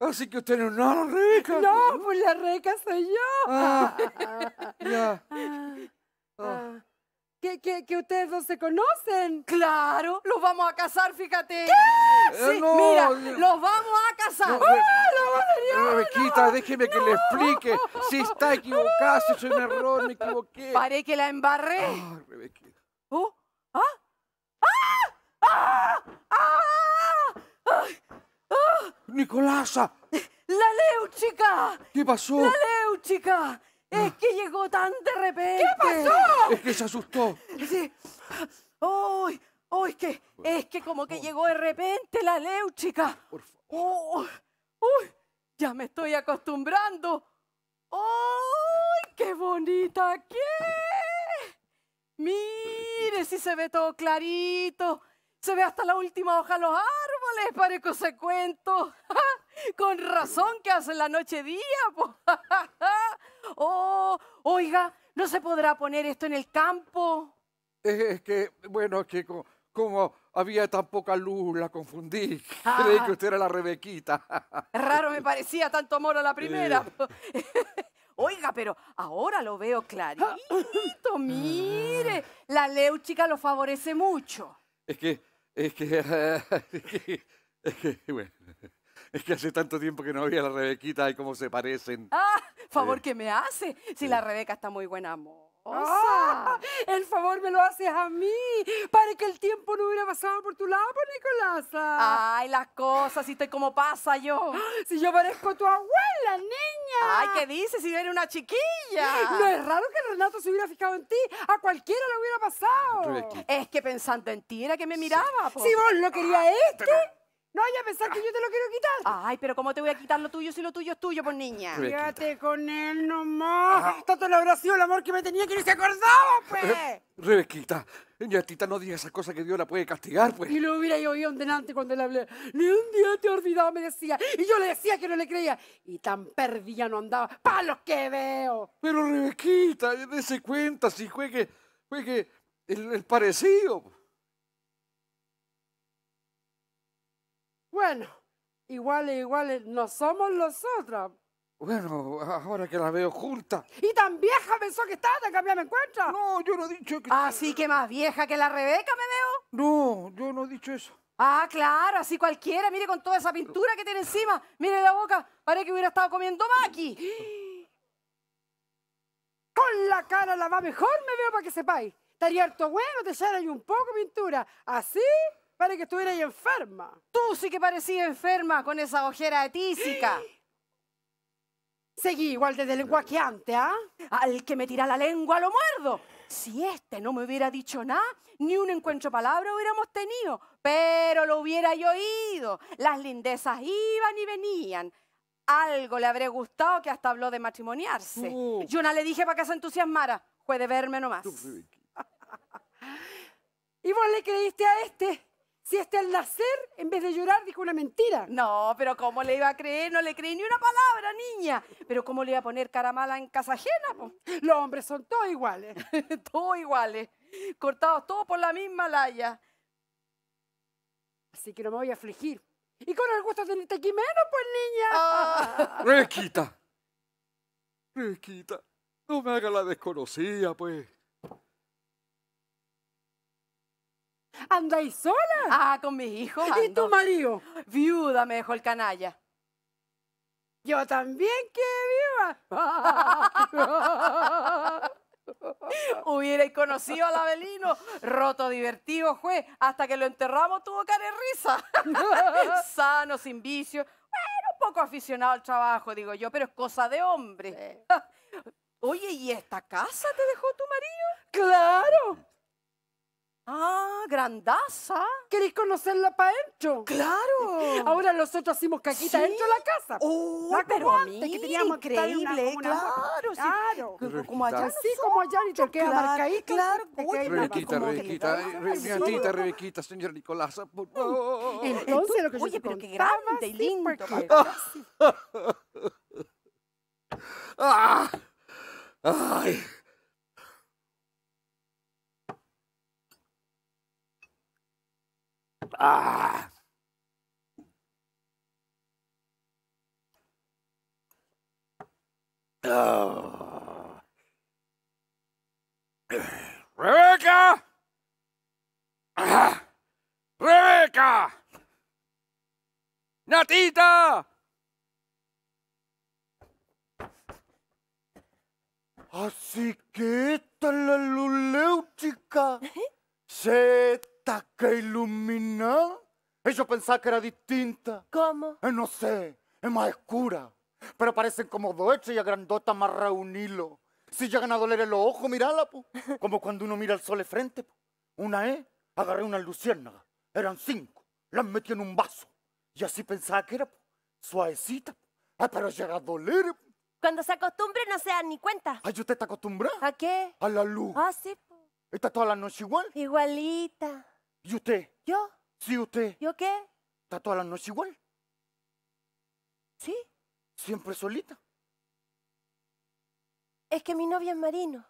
Así que usted no es la reca. No, pues la reca soy yo. Ah, ya. Ah, ah que, que, que, ustedes dos se conocen. Claro, los vamos a casar, fíjate. ¿Qué? Sí, eh, mira, los vamos a casar. No, ¡Ah, Rebequita, déjeme que le explique. Si está ¡Ah! equivocada, si es un error, me equivoqué. ¡Pare que la embarré. Ah, oh, Rebequita. ¿Oh? ¿Ah? ¡Ah! ¡Ah! ¡Ah! ¡Ah! ¡Ah! ¡Nicolasa! ¡La Leuchica! ¿Qué pasó? ¡La Leuchica! Es ah. que llegó tan de repente. ¿Qué pasó? Es que se asustó. Sí. ¡Ay! es que, es que como que oh. llegó de repente la leuchica! Por favor. Oh, ¡Uy! Ya me estoy acostumbrando. ¡Ay, qué bonita ¿Qué? Mire, si se ve todo clarito. Se ve hasta la última hoja de los árboles, que se cuento. Con razón que hace la noche día. oh, oiga, ¿no se podrá poner esto en el campo? Es que, bueno, es que como, había tan poca luz, la confundí. Creí ah. que usted era la Rebequita. Raro me parecía tanto amor a la primera. Eh. Oiga, pero ahora lo veo clarito, mire. La leuchica lo favorece mucho. Es que, es que, es que, es que bueno. Es que hace tanto tiempo que no había la Rebequita y cómo se parecen. ¡Ah! Favor que me hace. Si la Rebeca está muy buena, amor. Ah, el favor me lo haces a mí, para que el tiempo no hubiera pasado por tu lado, por Nicolás. Ay, las cosas, si te como pasa yo. Si yo parezco tu abuela, niña. Ay, ¿qué dices? Si eres una chiquilla. No es raro que Renato se hubiera fijado en ti, a cualquiera le hubiera pasado. Es que pensando en ti era que me miraba. Si vos no querías este... No ya a pensar que yo te lo quiero quitar. Ay, pero ¿cómo te voy a quitar lo tuyo si lo tuyo es tuyo, pues niña? Quédate con él nomás. Tanto el abrazo, el amor que me tenía que ni se acordaba, pues. Eh, Rebequita, niña tita, no digas esa cosa que Dios la puede castigar, pues. Y lo hubiera yo oído delante cuando le hablé. Ni un día te olvidaba, me decía. Y yo le decía que no le creía. Y tan perdida no andaba. los que veo! Pero Rebequita, dése cuenta si fue que, fue que el, el parecido. Bueno, iguales, iguales, no somos nosotras. Bueno, ahora que la veo junta. ¿Y tan vieja pensó que estaba tan cambiada me encuentra? No, yo no he dicho que... ¿Así ah, que más vieja que la Rebeca me veo? No, yo no he dicho eso. Ah, claro, así cualquiera. Mire con toda esa pintura que tiene encima. Mire la boca. Parece que hubiera estado comiendo maqui. Con la cara la va mejor me veo para que sepáis. Estaría harto bueno te hay un poco pintura. Así para que estuviera ahí enferma. Tú sí que parecías enferma con esa ojera tísica. Seguí igual desde el que ¿ah? Al que me tira la lengua lo muerdo. Si este no me hubiera dicho nada, ni un encuentro palabra hubiéramos tenido, pero lo hubiera yo oído. Las lindezas iban y venían. Algo le habré gustado que hasta habló de matrimoniarse. Uh. Yo no le dije para que se entusiasmara. Puede verme nomás. y vos le creíste a este si este al nacer, en vez de llorar, dijo una mentira. No, pero ¿cómo le iba a creer? No le creí ni una palabra, niña. Pero ¿cómo le iba a poner cara mala en casa ajena? Los hombres son todos iguales. todos iguales. Cortados todos por la misma laya. Así que no me voy a afligir. Y con el gusto de tenerte pues, niña. Ah. Riquita. No me haga la desconocida, pues. ¿Andáis sola? Ah, con mis hijos. ¿Y tu marido? Viuda me dejó el canalla. Yo también quedé viva. Hubierais conocido al Abelino, roto, divertido, juez, hasta que lo enterramos tuvo cara de risa. Sano, sin vicio. Bueno, un poco aficionado al trabajo, digo yo, pero es cosa de hombre. Oye, ¿y esta casa te dejó tu marido? ¡Claro! Ah, grandaza. ¿Queréis conocerla para adentro? Claro. Ahora nosotros hacemos caquita ¿Sí? dentro de la casa. Oh, pero antes que teníamos increíble, claro, sí. claro. como allá, sí, como allá, y te Claro, Rebequita, Rebequita, Rebequita, Rebequita, señor Nicolás, por Entonces lo que Oye, pero qué grande y lindo. Ah, ¡Ay! ¡Ah! Oh. Rebeca. Ah. Rebeca. Natita. Así que esta es la luleu, chica. Se que ilumina. ellos yo pensaba que era distinta. ¿Cómo? Eh, no sé, es más oscura. Pero parecen como dos y grandotas más reunilo. Si llegan a doler el los ojos, mirala, po. Como cuando uno mira al sol de frente, po. Una e agarré una luciérnaga. Eran cinco. Las metí en un vaso. Y así pensaba que era, po. Suavecita, po. Ay, ah, pero llega a doler, po. Cuando se acostumbre no se dan ni cuenta. Ay, ¿usted está acostumbrada? ¿A qué? A la luz. Ah, sí, po. Está toda la noche igual. Igualita. ¿Y usted? ¿Yo? Sí, usted. ¿Yo qué? Está toda la noche igual. ¿Sí? Siempre solita. Es que mi novia es marino.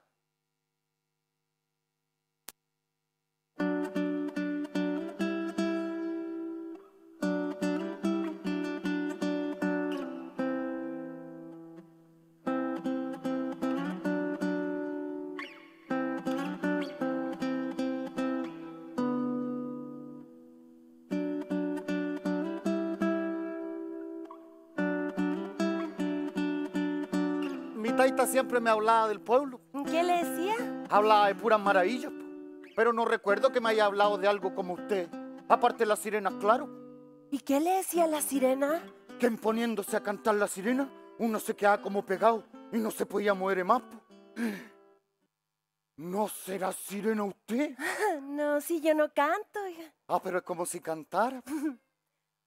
siempre me hablaba del pueblo. ¿Qué le decía? Hablaba de puras maravillas, pues. pero no recuerdo que me haya hablado de algo como usted. Aparte la sirena, claro. ¿Y qué le decía la sirena? Que imponiéndose a cantar la sirena, uno se quedaba como pegado y no se podía mover más. Pues. ¿No será sirena usted? no, si yo no canto. Ah, pero es como si cantara.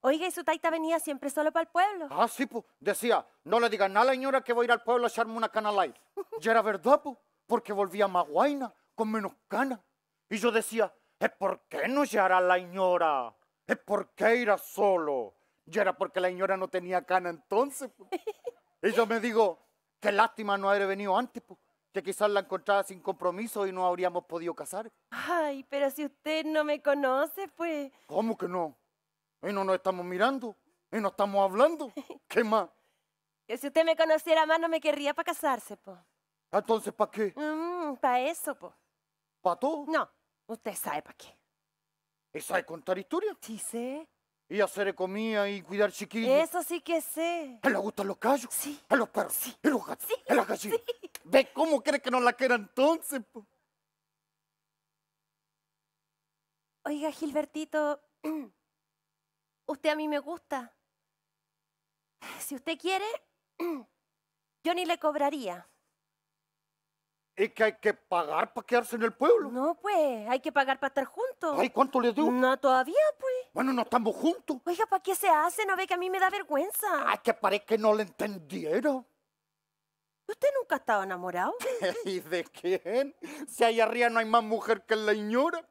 Oiga, ¿y su taita venía siempre solo para el pueblo? Ah, sí, pues. Decía, no le digan nada a la señora que voy a ir al pueblo a echarme una cana light. y era verdad, pues, porque volvía más guaina, con menos cana. Y yo decía, ¿es por qué no llegará la señora? ¿Es por qué irá solo? Y era porque la señora no tenía cana entonces, Y yo me digo, qué lástima no haber venido antes, pues que quizás la encontraba sin compromiso y no habríamos podido casar. Ay, pero si usted no me conoce, pues... ¿Cómo que no? Y no nos estamos mirando. Y no estamos hablando. ¿Qué más? Que si usted me conociera más, no me querría para casarse, po. Ah, entonces, ¿para qué? Mm, para eso, po. ¿Para todo? No, usted sabe para qué. ¿Y sabe contar historias? Sí sé. ¿Y hacer comida y cuidar chiquillos? Eso sí que sé. ¿A le gustan los callos? Sí. ¿A los perros? Sí. ¿Y los gatos? Sí. ¿Y las gallinas? Sí. ¿Ve cómo cree que no la quiera entonces, po? Oiga, Gilbertito... usted a mí me gusta. Si usted quiere, yo ni le cobraría. Es que hay que pagar para quedarse en el pueblo. No, pues, hay que pagar para estar juntos. Ay, ¿cuánto le dio? No, todavía, pues. Bueno, no estamos juntos. Oiga, ¿para qué se hace? No ve que a mí me da vergüenza. Ay, que parece que no le entendieron. ¿Usted nunca ha estado enamorado? ¿Y de quién? Si allá arriba no hay más mujer que la señora.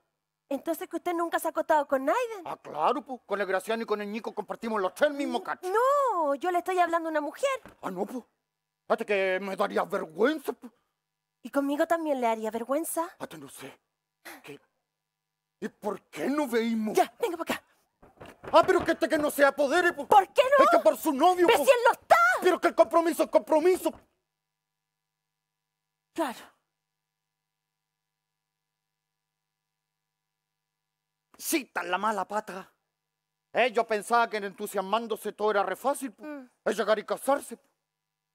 Entonces que usted nunca se ha acostado con Aiden? Ah, claro, pues. Con el Graciano y con el Nico compartimos los tres el mismo cacho. No, yo le estoy hablando a una mujer. Ah, no, pues. Hasta que me daría vergüenza, pues. ¿Y conmigo también le haría vergüenza? Hasta no sé. ¿Qué? ¿Y por qué no veímos? Ya, venga por acá. Ah, pero que este que no se apodere, pues. ¿Por qué no? Es que por su novio, pues. ¡Pero si él no está! Pero que el compromiso es compromiso. Claro. citan la mala pata. Eh, yo pensaba que entusiasmándose todo era re fácil, mm. es llegar y casarse. Po.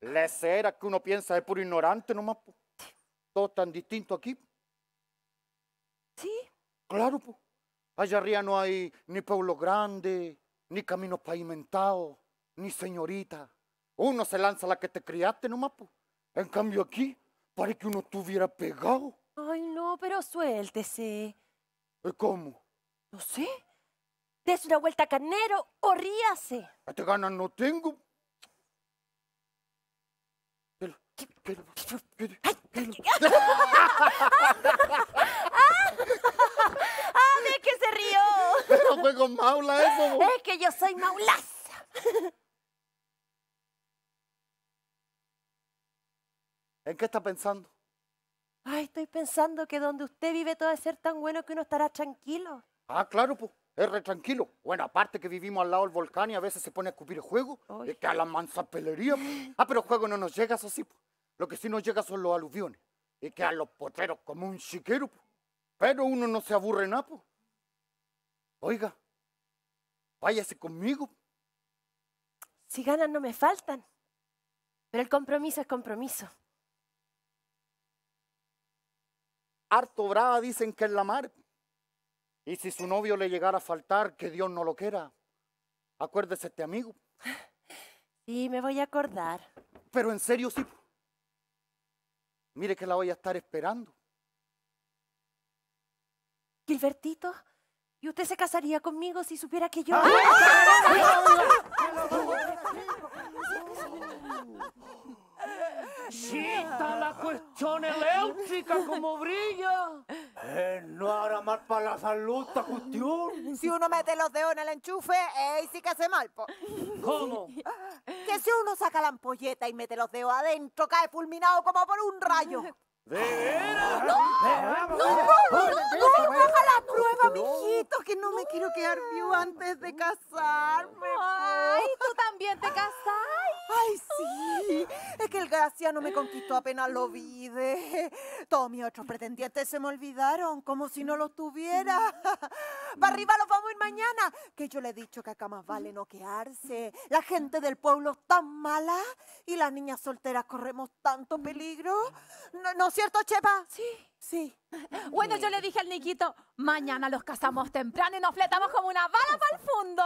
Les era que uno piensa de puro ignorante no Po. Todo tan distinto aquí. Sí. Claro, pues. Allá arriba no hay ni pueblo grande, ni camino pavimentado, ni señorita. Uno se lanza a la que te criaste no pues. En cambio aquí, parece que uno estuviera pegado. Ay, no, pero suéltese. Eh, ¿Cómo? No sé. Des una vuelta canero carnero o ríase. Hasta ah, ganas no tengo. ¡Ah, de que se rió! Es ¿eh, que yo soy maulaza. ¿En qué está pensando? Ay, estoy pensando que donde usted vive todo es ser tan bueno que uno estará tranquilo. Ah, claro, pues. Es re tranquilo. Bueno, aparte que vivimos al lado del volcán y a veces se pone a escupir juego. Y que a la manzapelería. Ah, pero juego no nos llega, así, Pues. Lo que sí nos llega son los aluviones. Y que a los potreros como un chiquero. Pues. Pero uno no se aburre nada, pues. Oiga, váyase conmigo. Si ganan, no me faltan. Pero el compromiso es compromiso. Harto brava dicen que es la mar. Y si su novio le llegara a faltar, que Dios no lo quiera, acuérdese este amigo. Sí, me voy a acordar. Pero en serio, sí. Mire que la voy a estar esperando. Gilbertito, ¿y usted se casaría conmigo si supiera que yo... ¡Chita ¡Ah! ¡Ah! la cuestión eléctrica como brilla! Eh, mal para la salud esta cuestión. Si uno mete los dedos en el enchufe, ahí sí que hace mal. ¿Cómo? Que si uno saca la ampolleta y mete los dedos adentro, cae fulminado como por un rayo. ¿De veras? ¡No! ¡No, no, no! ¡No me la prueba, mijito! Que no me quiero quedar vivo antes de casarme. ¡Ay, tú también te casaste! ¡Ay, sí! Es que el no me conquistó apenas lo mm. vi. Todos mis otros pretendientes se me olvidaron, como si no los tuviera. Mm. ¡Para arriba mm. los vamos a ir mañana! Que yo le he dicho que acá más vale no quedarse. La gente del pueblo es tan mala y las niñas solteras corremos tanto peligro. ¿No, ¿no es cierto, Chepa? Sí. Sí. Bueno, yo le dije al Niquito, mañana los casamos temprano y nos fletamos como una bala para el fondo.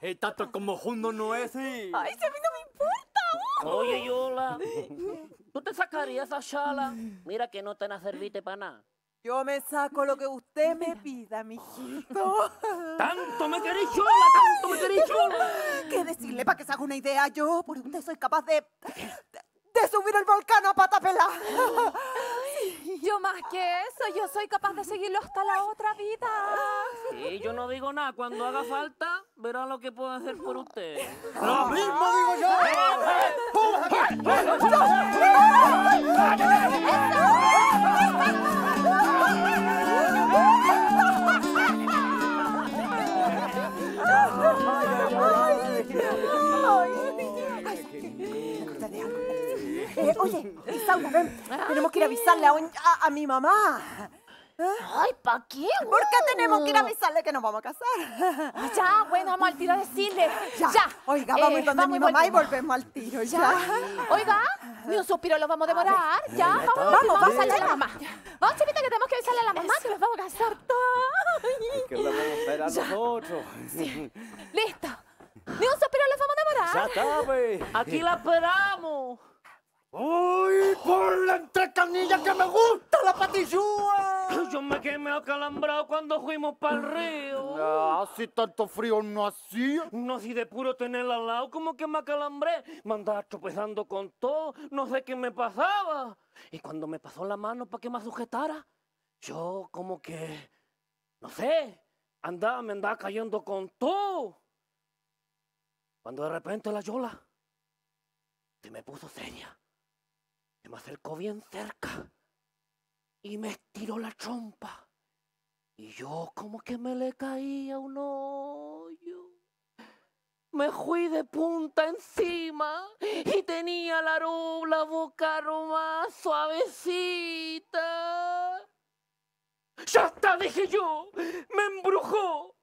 Eh, tanto como fondo no es. Ay, se me no me importa. Oye, Yola, ¿tú te sacarías a Shala? Mira que no te la servite para nada. Yo me saco lo que usted me pida, mijito. ¡Tanto me queréis, Yola! ¡Tanto me queréis, Yola! ¿Qué decirle para que se haga una idea? Yo por usted soy capaz de... de subir el volcán a pata pelada. Yo más que eso, yo soy capaz de seguirlo hasta la otra vida. Sí, yo no digo nada. Cuando haga falta, verá lo que puedo hacer por usted. ¡Lo mismo digo yo! Eh, oye, Isaura, ven. Ah, tenemos que ir a avisarle a, mi mamá. ¿Eh? Ay, ¿para qué? ¿Por qué tenemos que ir a avisarle que nos vamos a casar? Ah, ya, bueno, vamos al tiro a decirle. Ya. Oiga, vamos a ir eh, mi mamá y volvemos al tiro. Ya. Oiga, ni un suspiro los vamos a demorar. ya, vamos, vamos, a avisarle a la mamá. Vamos, chiquita, que tenemos que avisarle a la mamá que nos vamos a casar todos. Que nos vamos a esperar nosotros. Listo. Ni un suspiro los vamos a demorar. Ya está, pues. Aquí la esperamos. ¡Uy, por la entrecanilla que me gusta la patichúa! Yo me quemé acalambrado cuando fuimos para el río. Ah, si tanto frío no hacía. No, si de puro tener al lado, como que me acalambré. Me andaba tropezando con todo, no sé qué me pasaba. Y cuando me pasó la mano para que me sujetara, yo como que, no sé, andaba, me andaba cayendo con todo. Cuando de repente la yola se me puso seña me acercó bien cerca y me estiró la trompa. Y yo como que me le caía un hoyo. Me fui de punta encima y tenía la, rubla boca más suavecita. ¡Ya está! Dije yo. ¡Me embrujó!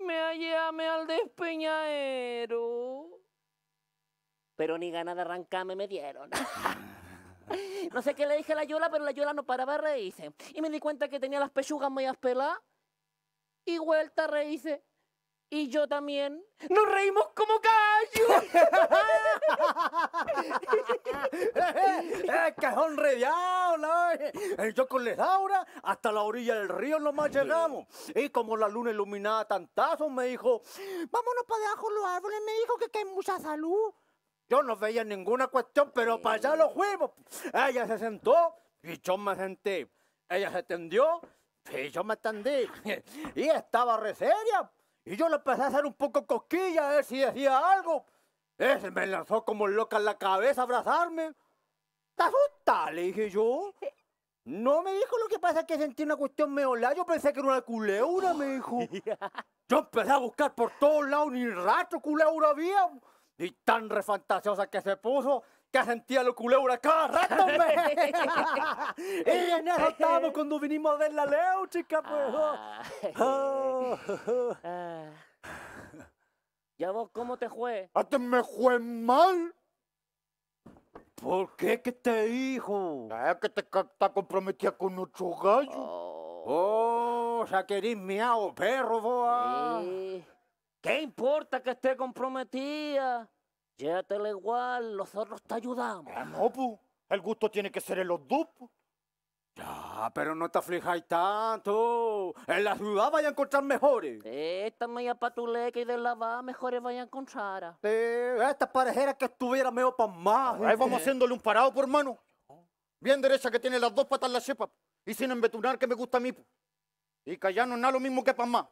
Me hallé a me al despeñadero. Pero ni ganas de arrancarme me dieron. No sé qué le dije a la Yola, pero la Yola no paraba de reírse. Y me di cuenta que tenía las pechugas muy peladas. Y vuelta reírse. Y yo también. ¡Nos reímos como gallos! ¡Eh, ¡El cajón rediado! Yo con les Laura hasta la orilla del río nomás llegamos. Y como la luna iluminada tantazo, me dijo: Vámonos para debajo los árboles. Me dijo que, que hay mucha salud. Yo no veía ninguna cuestión, pero para allá lo fuimos. Ella se sentó y yo me senté. Ella se tendió y yo me tendí. y estaba re seria. Y yo le empecé a hacer un poco cosquilla a ver si decía algo. Ese me lanzó como loca en la cabeza a abrazarme. ¿Te asusta? Le dije yo. No me dijo lo que pasa que sentí una cuestión meola. Yo pensé que era una culeura, me dijo. Yo empecé a buscar por todos lados, ni rastro culeura había y tan refantasiosa que se puso que sentía lo culebra cada rato, y en estábamos cuando vinimos a ver la Leo, chica, pues. Ah. Ah. ¿Ya vos cómo te jue? ti me jue mal! ¿Por qué ah. que te dijo? que te está comprometía con otro gallo. Oh, o oh, sea que miau, perro, boa. ¿Qué importa que esté comprometida? Llévatela igual, los nosotros te ayudamos. Eh, no, pu. El gusto tiene que ser en los dos, Ya, pero no te aflijáis tanto. En la ciudad vaya a encontrar mejores. Esta media patuleca y de la va, mejores vaya a encontrar. Eh, esta parejera que estuviera medio para más. Ahí vamos haciéndole un parado, por mano, Bien derecha que tiene las dos patas en la cepa Y sin embetunar que me gusta a mí. Y callarnos, nada lo mismo que para más.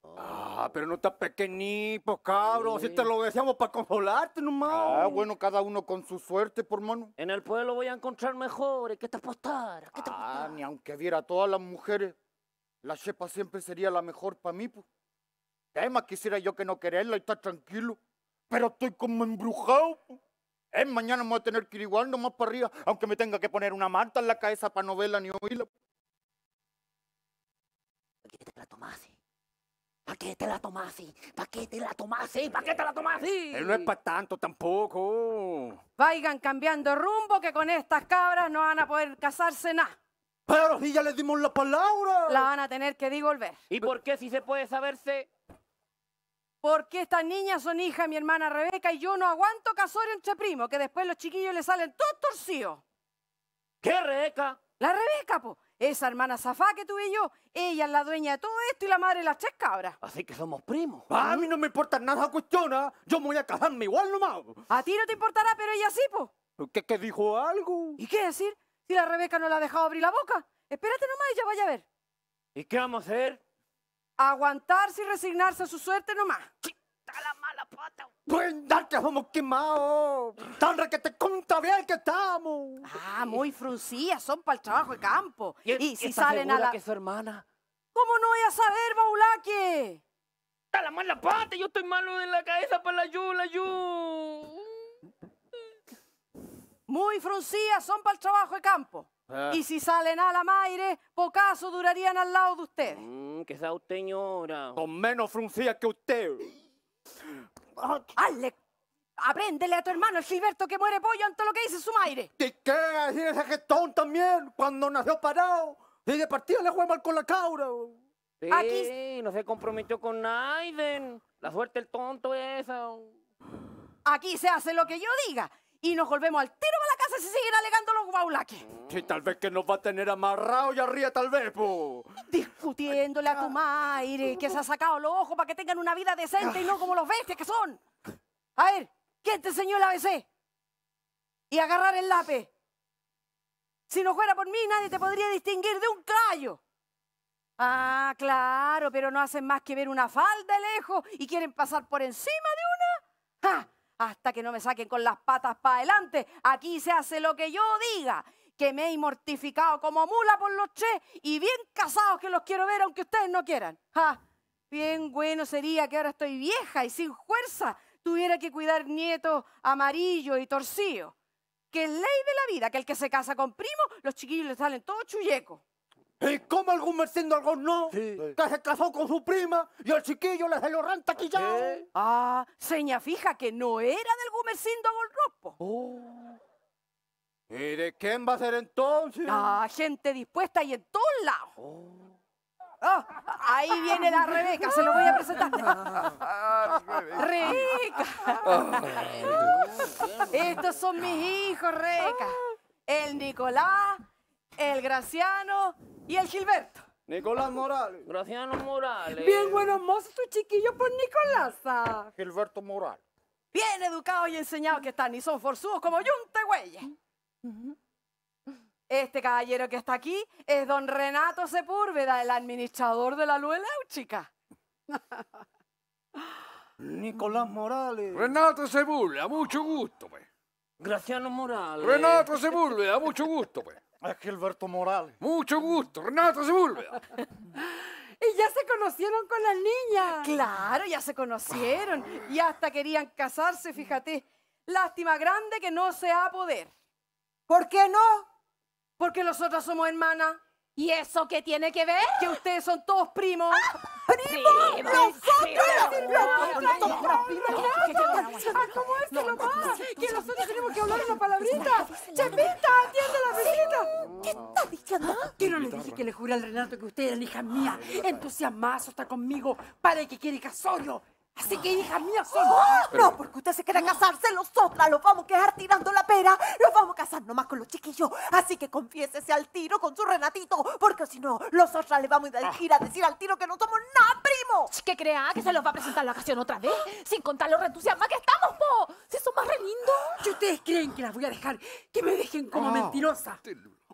Oh. Ah, pero no estás pequeñito, cabrón. Si te lo deseamos para consolarte nomás. Ah, bueno, cada uno con su suerte, por mano. En el pueblo voy a encontrar mejores. ¿Qué te apostar? ¿Qué te ah, apostar? Ah, ni aunque viera a todas las mujeres, la shepa siempre sería la mejor para mí, pues. más, quisiera yo que no quererla y estar tranquilo. Pero estoy como embrujado, pues. em, mañana me voy a tener que ir igual nomás para arriba, aunque me tenga que poner una manta en la cabeza para no verla ni oírla. Pues. Aquí te la ¿Para qué te la tomaste? así? ¿Para qué te la tomaste? ¿Para qué te la tomaste? no es para tanto tampoco. Vayan cambiando rumbo que con estas cabras no van a poder casarse nada. Pero si ya les dimos la palabra. La van a tener que devolver. ¿Y por qué si se puede saberse? Porque estas niñas son hijas de mi hermana Rebeca y yo no aguanto casorio entre primo que después los chiquillos le salen todos torcidos. ¿Qué Rebeca? La Rebeca, po. Esa hermana Zafá que tuve yo, ella es la dueña de todo esto y la madre de las tres cabras. Así que somos primos. Ah, a mí no me importa nada, cuestiona. Yo me voy a casarme igual nomás. A ti no te importará, pero ella sí, po. ¿Qué, que dijo algo? ¿Y qué decir? Si la Rebeca no la ha dejado abrir la boca. Espérate nomás y ya vaya a ver. ¿Y qué vamos a hacer? Aguantarse y resignarse a su suerte nomás. ¡Quita la mala pata! Buen que somos quemados. Tan que te conta bien que estamos. Ah, muy fruncía son para el trabajo de campo. Y, si salen a la. que su hermana? ¿Cómo no voy a saber, Baulaque? Está la mala pata, yo estoy malo de la cabeza para la yula, yu. Muy fruncía son para el trabajo de campo. Ah. Y si salen a la maire, pocaso durarían al lado de ustedes. Mm, que sea usted, señora. Con menos fruncía que usted. ¡Ale, oh, hazle, apréndele a tu hermano, Gilberto, que muere pollo ante lo que dice su maire. ¿Y qué? decir ese gestón también, cuando nació parado. Y de partida le juega mal con la cabra. Sí, Aquí... no se comprometió con Naiden. La suerte el tonto esa. Aquí se hace lo que yo diga y nos volvemos al tiro para la casa si siguen alegando los baulaques. Mm. Sí, tal vez que nos va a tener amarrado y arriba, tal vez, po. Discutiéndole a tu madre que se ha sacado los ojos para que tengan una vida decente y no como los bestias que son. A ver, ¿quién te enseñó el ABC? Y agarrar el lápiz. Si no fuera por mí, nadie te podría distinguir de un callo. Ah, claro, pero no hacen más que ver una falda lejos y quieren pasar por encima de una. ¡Ja! Ah, hasta que no me saquen con las patas para adelante. Aquí se hace lo que yo diga, que me he mortificado como mula por los tres y bien casados que los quiero ver aunque ustedes no quieran. ¡Ja! Bien bueno sería que ahora estoy vieja y sin fuerza tuviera que cuidar nietos amarillos y torcidos. Que es ley de la vida, que el que se casa con primo, los chiquillos le salen todos chullecos. ¿Y cómo algún Mercendo algún no? Que se casó con su prima y al chiquillo le lo ranta ya. Ah, seña fija que no era del Gumercindo ropo. ropo. Oh. ¿Y de quién va a ser entonces? Ah, gente dispuesta y en todos lados. Oh. ¡Ah! ahí viene la Rebeca, se lo voy a presentar. Rebeca. Oh. Estos son mis hijos, Rebeca. El Nicolás, el Graciano y el Gilberto. Nicolás Morales. Graciano Morales. Bien buenos mozos su chiquillo por Nicolás. Ah. Gilberto Morales. Bien educado y enseñado que están y son forzudos como yunte güeyes. Este caballero que está aquí es don Renato Sepúlveda, el administrador de la luela chica. Nicolás Morales. Renato Sepúlveda, mucho gusto, pues. Graciano Morales. Renato Sepúlveda, mucho gusto, pues. Es Gilberto Morales. Mucho gusto, Renato vuelve! Y ya se conocieron con las niñas. Claro, ya se conocieron. Y hasta querían casarse, fíjate. Lástima grande que no se a poder. ¿Por qué no? Porque nosotras somos hermanas. ¿Y eso qué tiene que ver? Que ustedes son todos primos. ¡Ah! ¡Primo! ¡Nosotros! ¿Cómo es que lo va? Que pues, nosotros tenemos que hablar una palabrita. ¡Chepita, atiende la visita! ¿Qué está diciendo? Yo no le dije que le juré al Renato que usted era la hija mía. Entusiasmazo está conmigo. Para que quiere casorio. Así que, hija mía, son. ¡Oh! no, porque usted se quiere casarse, nosotras Los vamos a quedar tirando la pera. Los vamos a casar nomás con los chiquillos. Así que confiésese al tiro con su Renatito, porque si no, los nosotras le vamos a ah. ir a decir al tiro que no somos nada, primo. ¿Qué crea? ¿Que se los va a presentar la ocasión otra vez? Sin contar lo entusiasmas que estamos, po. Si son más re lindos. ¿Y ustedes creen que las voy a dejar? Que me dejen como ah, mentirosa.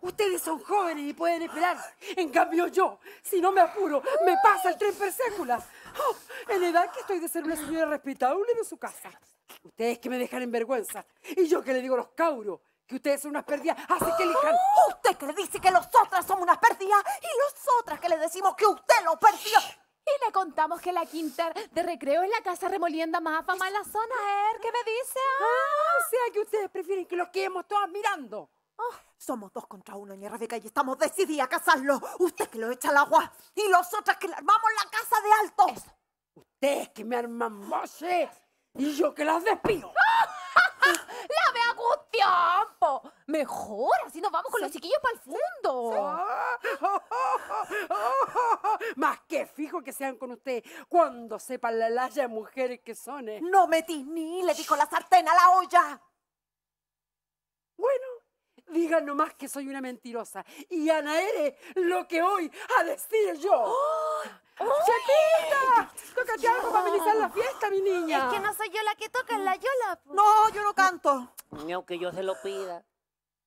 Ustedes son jóvenes y pueden esperar. En cambio yo, si no me apuro, me pasa el tren perséculas. Oh, en edad que estoy de ser una señora respetable en su casa. Ustedes que me dejan en vergüenza. Y yo que le digo los cauros. Que ustedes son unas perdidas, así que elijan. usted que dice que nosotras somos unas perdidas y nosotras que le decimos que usted lo perdió. Y le contamos que la quinta de recreo es la casa remolienda más fama en la zona, ¿eh? ¿Qué me dice? Ah, o sea que ustedes prefieren que los quedemos todos mirando. ¡Ah! somos dos contra uno, ña de y estamos decididas a casarlo. Usted que lo echa al agua y los nosotras que le armamos la casa de altos. Usted que me arman y yo que las despido. ¡La ve a tiempo! Mejor, así nos vamos con los chiquillos para el fondo. Más que fijo que sean con usted cuando sepan la laya de mujeres que son. ¿eh? No metís ni, le dijo la sartén a la olla. Bueno, Digan nomás que soy una mentirosa. Y Anaere, lo que hoy a decir yo. ¡Oh! ¡Chaquita! Tócate algo para amenizar la fiesta, mi niña. Es que no soy yo la que toca, la Yola. No, yo no canto. Ni aunque yo se lo pida.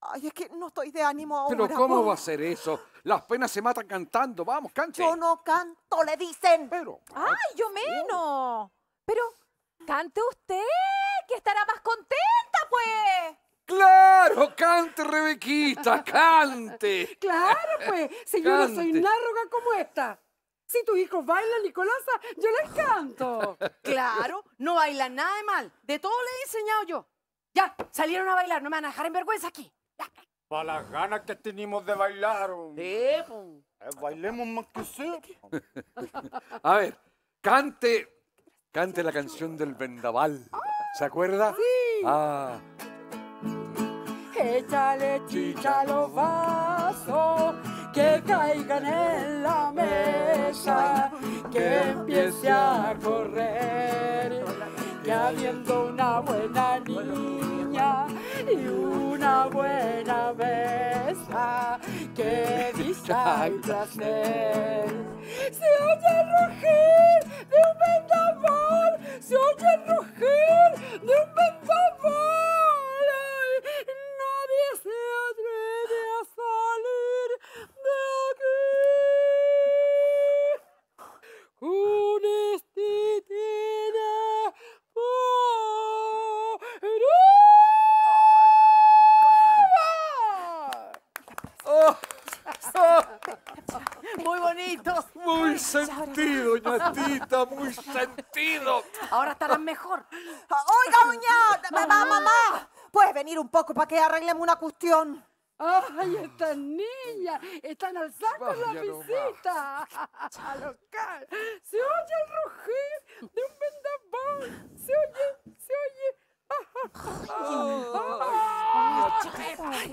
Ay, es que no estoy de ánimo ahora. Pero ¿cómo va a ser eso? Las penas se matan cantando. Vamos, cante. Yo no canto, le dicen. Pero. ¡Ay, yo menos! Pero, cante usted, que estará más contenta, pues. Claro, cante, Rebequita, cante. Claro, pues, si yo no soy nárroga como esta. Si tu hijo baila, Nicolasa, yo les canto. Claro, no baila nada de mal. De todo le he enseñado yo. Ya, salieron a bailar, no me van a dejar en vergüenza aquí. Para las ganas que tenemos de bailar. Pues. Eh, bailemos más que sea. Pues. a ver, cante, cante la canción del vendaval. ¿Se acuerda? Sí. Ah échale chicha a los vasos, que caigan en la mesa, que empiece a correr, que habiendo una buena niña y una buena mesa, que dice hay placer. Se oye rugir de un vendaval, se oye rugir de un vendaval. Este muy bonito. Muy sentido, ñatita, muy sentido. Ahora estarás mejor. Oiga, uña, mamá, mamá, puedes venir un poco para que arreglemos una cuestión. ¡Ay, estas niña ¡Están al saco en la visita! local! ¡Se oye el rugir de un vendaval! ¡Se oye! ¡Se oye!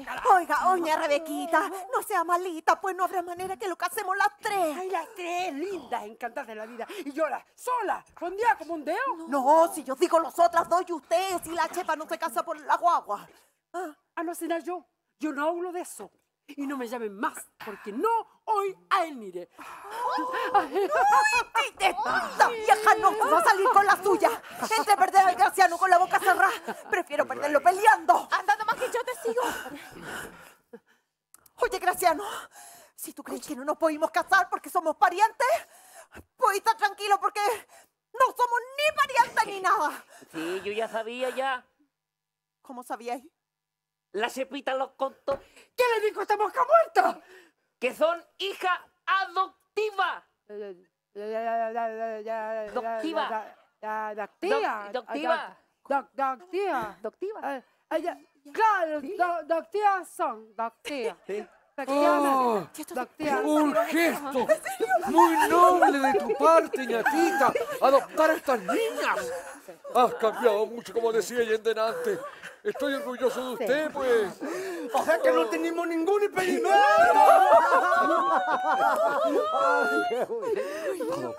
Oiga, oña Rebequita, no sea malita, pues no habrá manera que lo casemos las tres. Ay, las tres, lindas, encantadas de la vida. Y llora sola, día como un deo! No, si yo digo los otras dos y ustedes, si la chepa no se casa por la guagua. Ah, no será yo. Yo no hablo de eso. Y no me llamen más, porque no hoy a él mire. Oh, ¡Esta vieja no va a salir con la suya! Entre perder al graciano con la boca cerrada, prefiero perderlo peleando. Andando más que yo te sigo. Oye, graciano, si tú crees que no nos podemos casar porque somos parientes, pues está tranquilo porque no somos ni parientes ni nada. Sí, yo ya sabía ya. ¿Cómo sabíais? La cepita los contó. ¿Qué le dijo esta mosca muerta? Que son hija adoptiva. Doctiva. Doctiva. Doctiva. Eh, doctiva. Claro, adoptiva son. Doctiva. ¡Ah! un gesto muy noble de tu parte, ñatita, adoptar a estas niñas. Has cambiado mucho, como decía el delante. Estoy orgulloso de usted, pues. O sea que no tenemos ningún impedimento.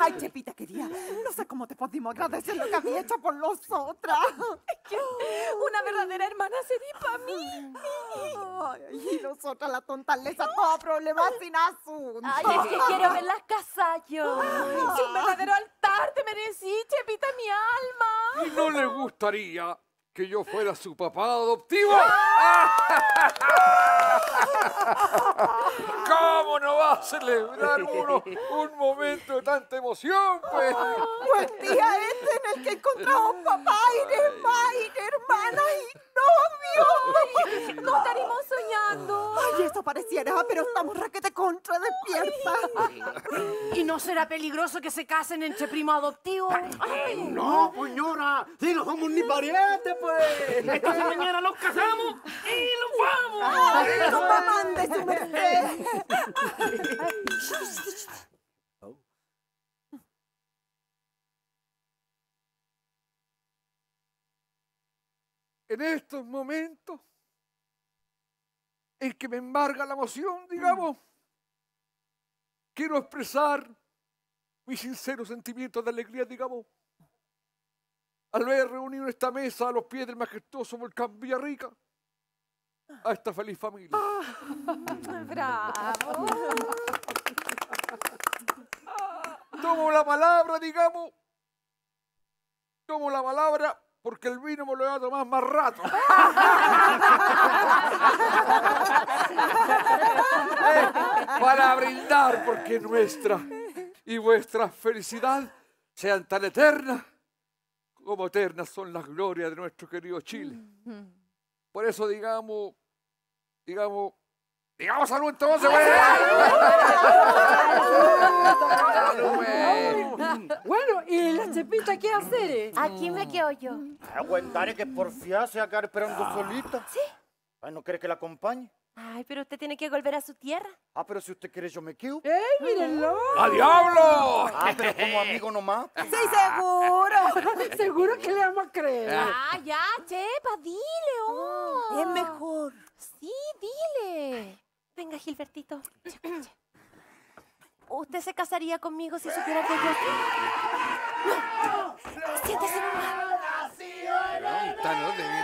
Ay, Chepita querida, no sé cómo te podemos agradecer lo que había hecho por nosotras. Una verdadera hermana se para mí. y nosotras la tontaleza, todo problema sin asunto. Ay, es que quiero ver las casas yo. un verdadero altar te merecí, Chepita, mi alma. Y no le gustaría que yo fuera su papá adoptivo. ¿Cómo no va a celebrar uno un momento de tanta emoción? Pues? Buen día este en el que encontramos papá, y hermana, y novio. No estaremos soñando. Ay, esto pareciera, pero estamos raquete contra despierta. ¿Y no será peligroso que se casen entre primo adoptivo? Ay, no, señora. Si no somos ni parientes, pues. Esta mañana nos casamos y nos vamos. En estos momentos en que me embarga la emoción, digamos, quiero expresar mi sincero sentimiento de alegría, digamos, al ver reunido esta mesa a los pies del majestuoso volcán Villarrica a esta feliz familia. Ah, ¡Bravo! Tomo la palabra, digamos. Tomo la palabra porque el vino me lo voy a tomar más rato. para brindar porque nuestra y vuestra felicidad sean tan eternas como eternas son las glorias de nuestro querido Chile. Mm-hmm. Por eso digamos, digamos, digamos salud entonces, pues. güey. Bueno, ¿y la chepita qué hacer? Aquí me quedo yo. Aguantaré ah, que por se esperando ah. solita. ¿Sí? ¿no cree que la acompañe? Ay, pero usted tiene que volver a su tierra. Ah, pero si usted quiere, yo me quedo. ¡Ey, mírenlo! ¡A diablo! Ah, pero como amigo nomás. Sí, seguro. seguro que le vamos a creer. Ah, ya, Chepa, dile, oh. Es mejor. Sí, dile. Venga, Gilbertito. ¿Usted se casaría conmigo si supiera que yo...? ¡Siéntese, en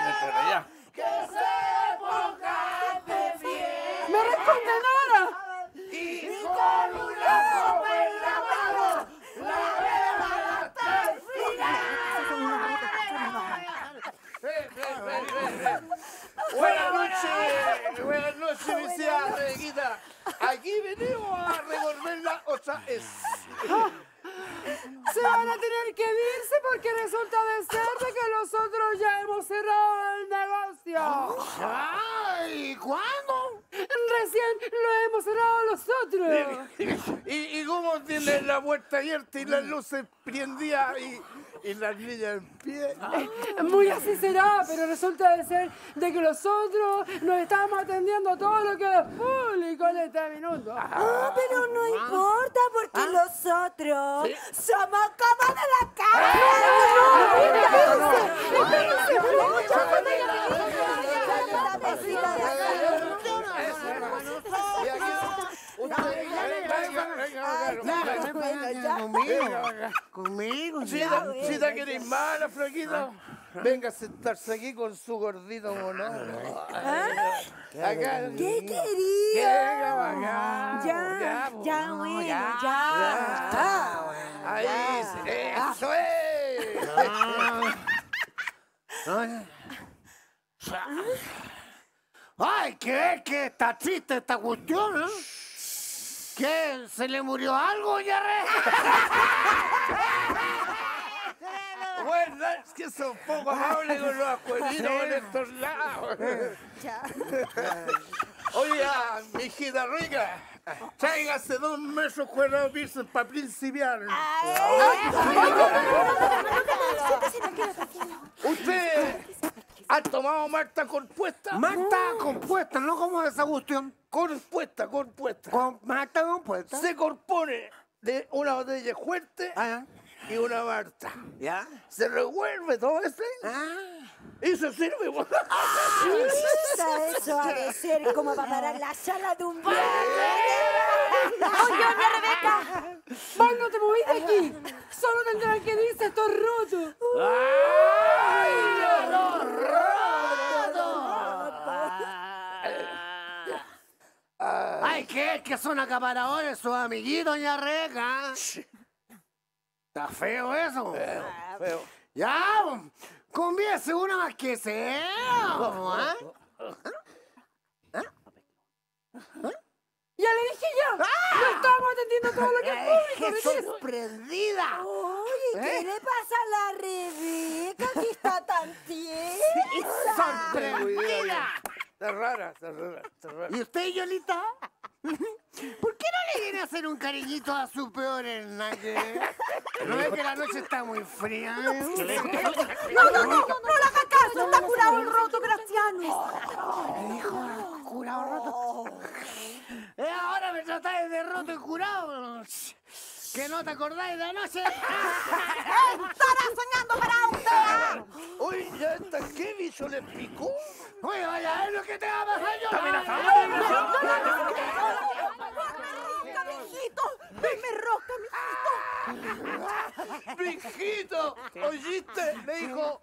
el... ¡Que se ponga! Buenas noches, buenas noches, mi tía Aquí venimos a revolver la otra es. Se van a tener que irse porque resulta de ser de que nosotros ya hemos cerrado el negocio. ¿Y cuándo? Recién lo hemos cerrado nosotros. ¿Y, y cómo tiene la puerta abierta y las luces prendidas y, y las niñas en pie. Eh, muy así será, pero resulta de ser de que nosotros nos estamos atendiendo todo lo que es público en este minuto. Ah, pero no ah. importa porque ah. nosotros ¡Somos como de la casa! Venga, venga, Conmigo. Conmigo. Si te quieres mala, Flaquita. Ah, ah. Venga a sentarse aquí con su gordito monado ah, ¿Qué quería? ya, ya, ya, ya. ya. Ahí, es. Ay, qué, qué está triste esta cuestión, ¿eh? ¿Qué? ¿Se le murió algo, Yarre? bueno, es que son poco amables los acuerdos en estos lados. Oye, mi hijita rica, tráigase dos meses cuadrados virgen para principiar. Usted ¿Has tomado Marta compuesta? Marta compuesta, no como esa cuestión. Compuesta, compuesta. Con Marta compuesta. Se compone de una botella fuerte ah. y una Marta. ¿Ya? Se revuelve todo ese... Ah. Eso sirve, weón. eso ha de ser como para parar la sala de un bar. ¡Oye, doña Rebeca! ¡Van, no te moviste aquí! Solo tendrás que irse, esto roto. ¡Ay, no, roto! ¡Ay, qué! ¡Que son acaparadores sus amiguitos, doña Rebeca! Está feo eso. Feo, feo. Ya, es una sea. ¿Cómo Eh? ¿Ah? ¿Ah? Ya le dije ¡Ah! yo. ¡Ah! No estamos atendiendo todo lo que es ¡Eh, público. sorprendida! Oye, ¿qué ¿Eh? le pasa a la Rebeca que está tan tiesa? ¡Sorprendida! Está rara, está rara, está rara. ¿Y usted, Yolita? ¿Por qué no le viene a hacer un cariñito a su peor Hernández? ¿No es que la noche está muy fría? No, no, no, no, no, la haga caso, está curado el roto, Graciano. ¿Qué dijo curado roto. Ahora me tratáis de roto y curado. ¿Que no te acordáis de noche? ¡Estará soñando para usted! ¡Uy, ya está qué le picó? ¡Uy, vaya, es lo que te va a pasar yo! ¡Dame rosca, mijito! Ah, ¡Mijito! ¿Oíste? Me dijo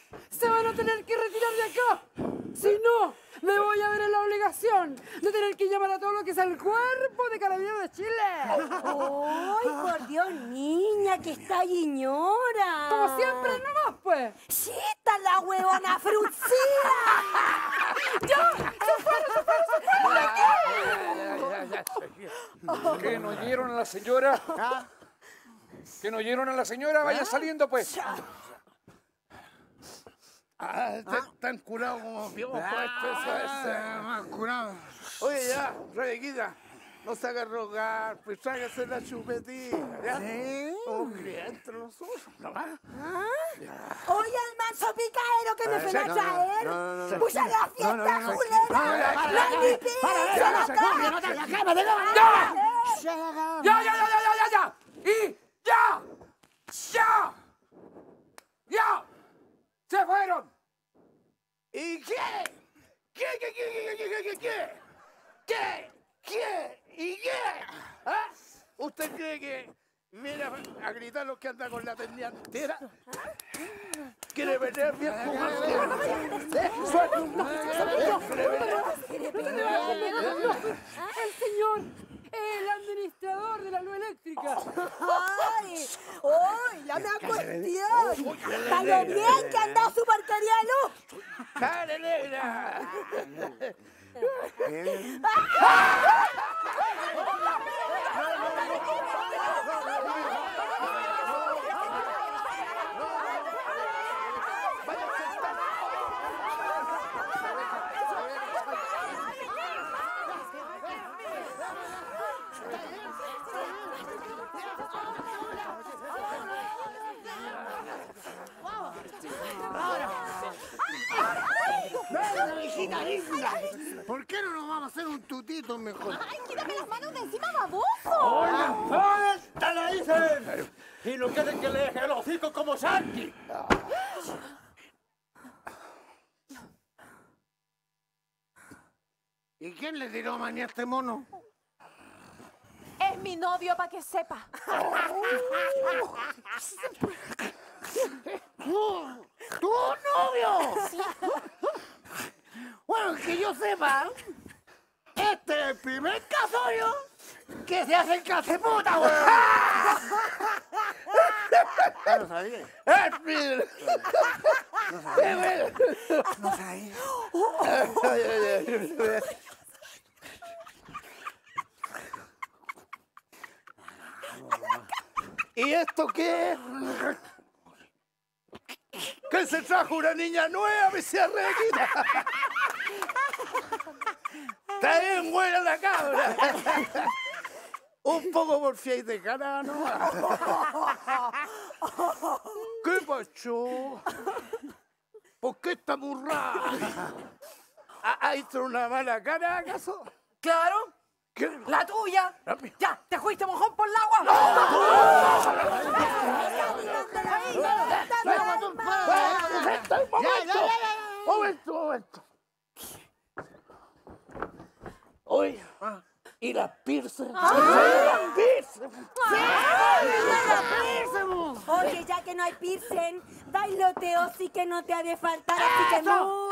se van a tener que retirar de acá. Si no, me voy a ver en la obligación de tener que llamar a todo lo que es el cuerpo de Carabineros de Chile. ¡Ay, por Dios, niña, que está guiñora! Como siempre, no nomás, pues. está la huevona frutilla! ¡Ya! ¡Se fueron, ¿Qué no oyeron a la señora? Ah. ¿Que no oyeron a la señora? Vaya ah. saliendo, pues. Ah, tan curado como más curado. Oye, ya, Rebequita, no se haga rogar, pues hacer la chupetita, ¿ya? ¿Sí? Oye, el manso picaero que me fue a traer. la fiesta, no, ya, ya, ya, ya, ya! ¡Y ya! y ya ¡Ya! se fueron. ¿Y qué? ¿Qué, qué, qué, qué, qué, qué, qué? ¿Qué? ¿Qué? ¿Y y qué usted cree que mira a gritar los que andan con la ternilla entera? ¿Quiere venir bien ¡Suelta! ¡El señor! el administrador de la luz eléctrica. ¡Ay! ¡Ay! ¡La me cuestión! lo bien que anda su parquería de luz! ¡Cara negra! ¿Por qué no nos vamos a hacer un tutito mejor? ¡Ay, quítame las manos de encima, baboso! ¡Hola, ¡Te la hice! ¡Y no quieren que le deje el hocico como Santi! ¿Y quién le tiró manía a este mono? Es mi novio, para que sepa. ¡Tu novio! Sí. Bueno, que yo sepa, este es el primer casorio que se hace en clase puta, weón. Ah, no sabía. Es mi... No sabía. No sabía. No sabía. ¿Y esto qué es? que se trajo una niña nueva, mi requita. Está bien buena la cabra. Un poco y de cara, ¿no? ¿Qué pasó? ¿Por qué esta burra? ¿Ha hecho una mala cara, acaso? Claro. La tuya. ya, te fuiste mojón por el agua. No. Ya, ya, ya, Momento, momento. Hoy. Y a pierce. ¡Ah! ah. Oye, ya que no hay piercing, bailoteo sí que no te ha de faltar, así que no.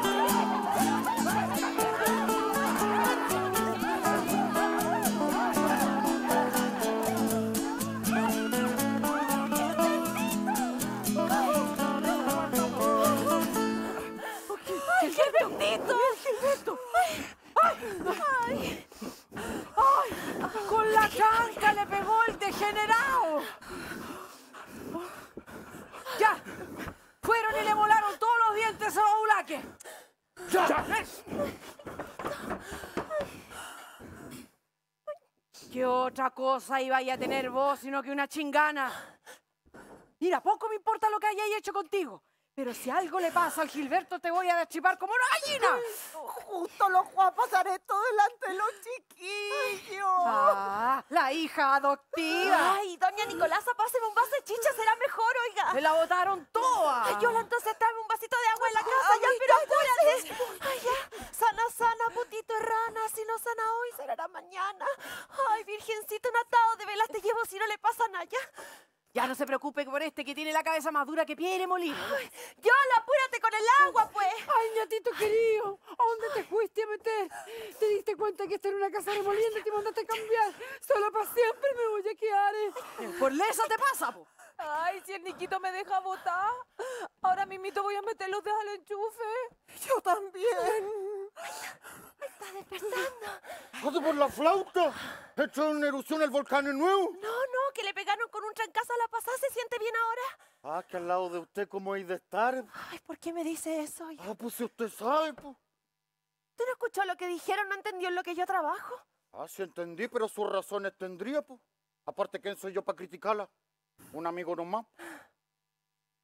¡Ay! ¡Ay! ¡Con la canca le pegó el degenerado! ¡Ya! Fueron y le volaron todos los dientes a los bulaques. ¡Ya! ya. ¿Eh? ¿Qué otra cosa iba a tener vos sino que una chingana? Mira, poco me importa lo que hayáis hecho contigo, pero si algo le pasa al Gilberto te voy a deschipar como una gallina justo los Juan pasaré todo delante de los chiquillos. Ah, la hija adoptiva. Ay, doña Nicolasa, páseme un vaso de chicha, será mejor, oiga. Me la botaron toda. Ay, Yola, entonces tráeme un vasito de agua en la casa, ya, pero apúrate. Ay, ya, sana, sana, putito rana, si no sana hoy, será mañana. Ay, virgencito un atado de velas te llevo si no le pasan allá. Ya no se preocupe por este que tiene la cabeza más dura que Pierre yo la apúrate con el agua, pues! Ay, ñatito querido, ¿a dónde te fuiste a meter? ¿Te diste cuenta que está en una casa remoliendo y te mandaste a cambiar? Solo para siempre me voy a quedar. Eh. Por eso te pasa, po. Ay, si el Niquito me deja botar, ahora mismito voy a meter los al enchufe. Yo también. ¡Me está despertando! ¡Joder, por la flauta! ¿He hecho una erupción el volcán nuevo? No, no, que le pegaron con un trancazo a la pasada. ¿Se siente bien ahora? Ah, que al lado de usted cómo hay de estar. Ay, ¿por qué me dice eso? Ah, pues si usted sabe, pues. ¿Usted no escuchó lo que dijeron? ¿No entendió en lo que yo trabajo? Ah, sí entendí, pero sus razones tendría, pues. Aparte, ¿quién soy yo para criticarla? ¿Un amigo nomás?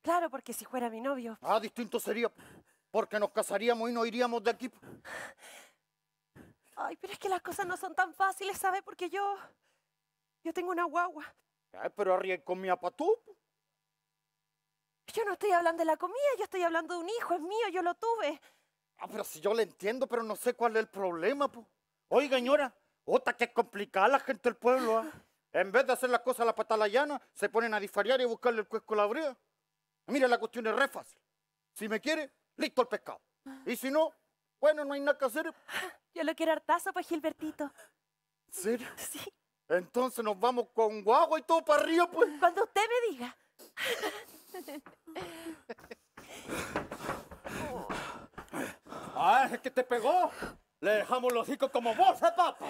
Claro, porque si fuera mi novio. Ah, distinto sería. Porque nos casaríamos y no iríamos de aquí. Ay, pero es que las cosas no son tan fáciles, ¿sabes? Porque yo... Yo tengo una guagua. Ay, pero arriesgo con mi apatú. Yo no estoy hablando de la comida, yo estoy hablando de un hijo, es mío, yo lo tuve. Ah, pero si yo le entiendo, pero no sé cuál es el problema, po. Oiga, señora, otra que es complicada la gente del pueblo, ¿ah? En vez de hacer las cosas a la patada llana, se ponen a disfariar y a buscarle el cuesco a la brea. Mira, la cuestión es re fácil. Si me quiere, listo el pescado. Y si no, bueno, no hay nada que hacer. Yo lo quiero hartazo, pues, Gilbertito. serio? Sí. Entonces nos vamos con guagua y todo para arriba, pues. Cuando usted me diga. ¡Ah, es que te pegó! Le dejamos los hijos como bolsa, eh, papá.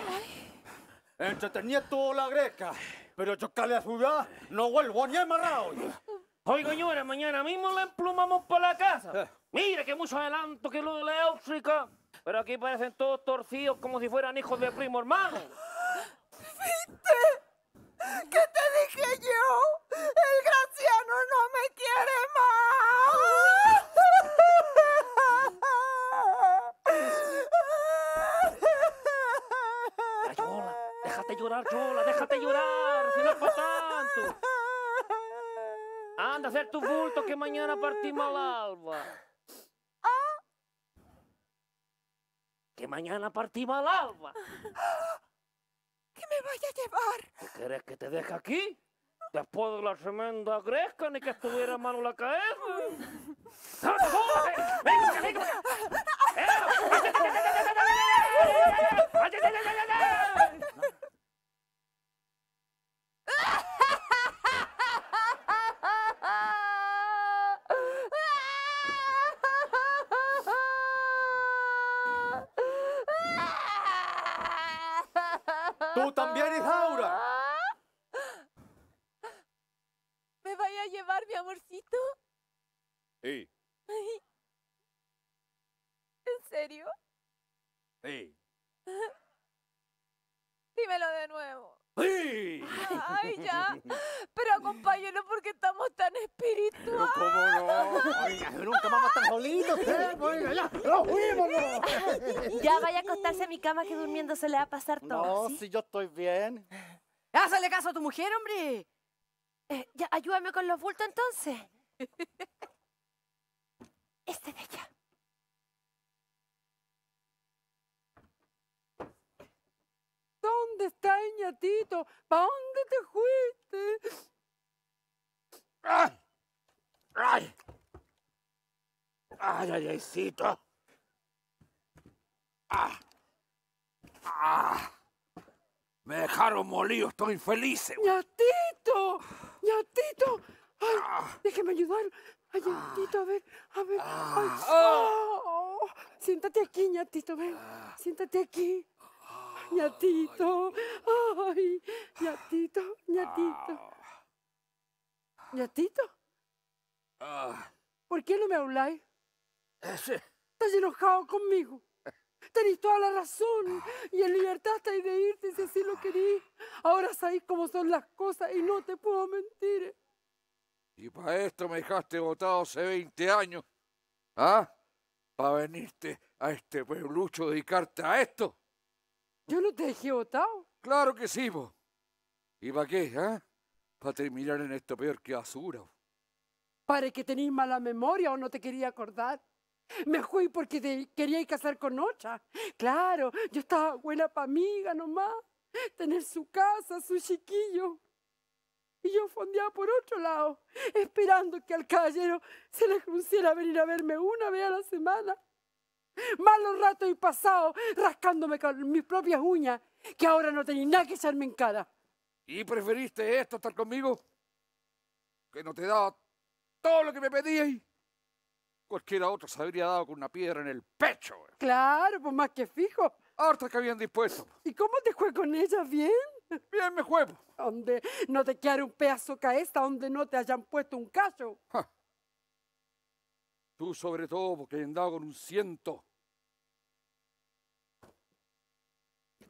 Entretenía toda la greca, pero yo a no vuelvo ni amarrado. Oiga, señora, mañana mismo la emplumamos para la casa. Eh. Mira que mucho adelanto, que la eléctrica. Pero aquí parecen todos torcidos como si fueran hijos de primo hermano. ¿Viste? ¿Qué te dije yo? El Graciano no me quiere más. Chola, déjate llorar, Chola, déjate llorar, si no es tanto. Anda a hacer tu bulto que mañana partimos al alba. que mañana partimos al alba. ¿Qué me vaya a llevar? ¿Qué que te deje aquí? Después de la tremenda gresca ni que estuviera en mano la caer. ¡Venga, venga! venga! venga También también, Aura! Ah. ¿Me vaya a llevar, mi amorcito? Sí. ¿En serio? Sí. Dímelo de nuevo. ¡Ay! ¡Ay, ya! Pero acompáñenos porque estamos tan espirituales. ¿Cómo no? nunca vamos tan solitos. ¡Los fuimos! Ya vaya a acostarse a mi cama que durmiendo se le va a pasar todo. No, si yo estoy bien. Ah, ¡Hazle caso a tu mujer, hombre! Eh, ya, ayúdame con los bultos entonces. Este de ella. ¿Dónde está ñatito? ¿Para dónde te fuiste? ¡Ay! ¡Ay! ¡Ay, ay, ¡Ah! ¡Ah! Me dejaron molido, estoy feliz. Eh. ¡Ñatito! ¡Ñatito! ¡Ay! Ah. Déjeme ayudar. Ay, ñatito, a ver, a ver. Ah. Ay, ah. Oh, Siéntate aquí, ñatito, ven. Siéntate aquí ñatito, ay, ñatito, ñatito. Ah. ¿Ñatito? Ah. ¿Por qué no me habláis? Estás enojado conmigo. Tenéis toda la razón y en libertad estáis de irte si así lo quería. Ahora sabéis cómo son las cosas y no te puedo mentir. Y para esto me dejaste votado hace 20 años. ¿Ah? Para venirte a este pueblucho dedicarte a esto. Yo no te dejé votado. Claro que sí, vos. ¿Y para qué, eh? Ah? Para terminar en esto peor que basura. pare que tenéis mala memoria o no te quería acordar. Me fui porque te quería casar con otra. Claro, yo estaba buena pa' amiga nomás. Tener su casa, su chiquillo. Y yo fondeaba por otro lado, esperando que al caballero se le cruciera venir a verme una vez a la semana malos ratos y pasado rascándome con mis propias uñas, que ahora no tenía nada que echarme en cara. ¿Y preferiste esto, estar conmigo? Que no te daba todo lo que me pedías. Cualquiera otro se habría dado con una piedra en el pecho. Claro, pues más que fijo. Harta que habían dispuesto. ¿Y cómo te fue con ella? ¿Bien? Bien me juego. Donde no te quede un pedazo caesta, donde no te hayan puesto un caso. Tú sobre todo porque andaba con un ciento.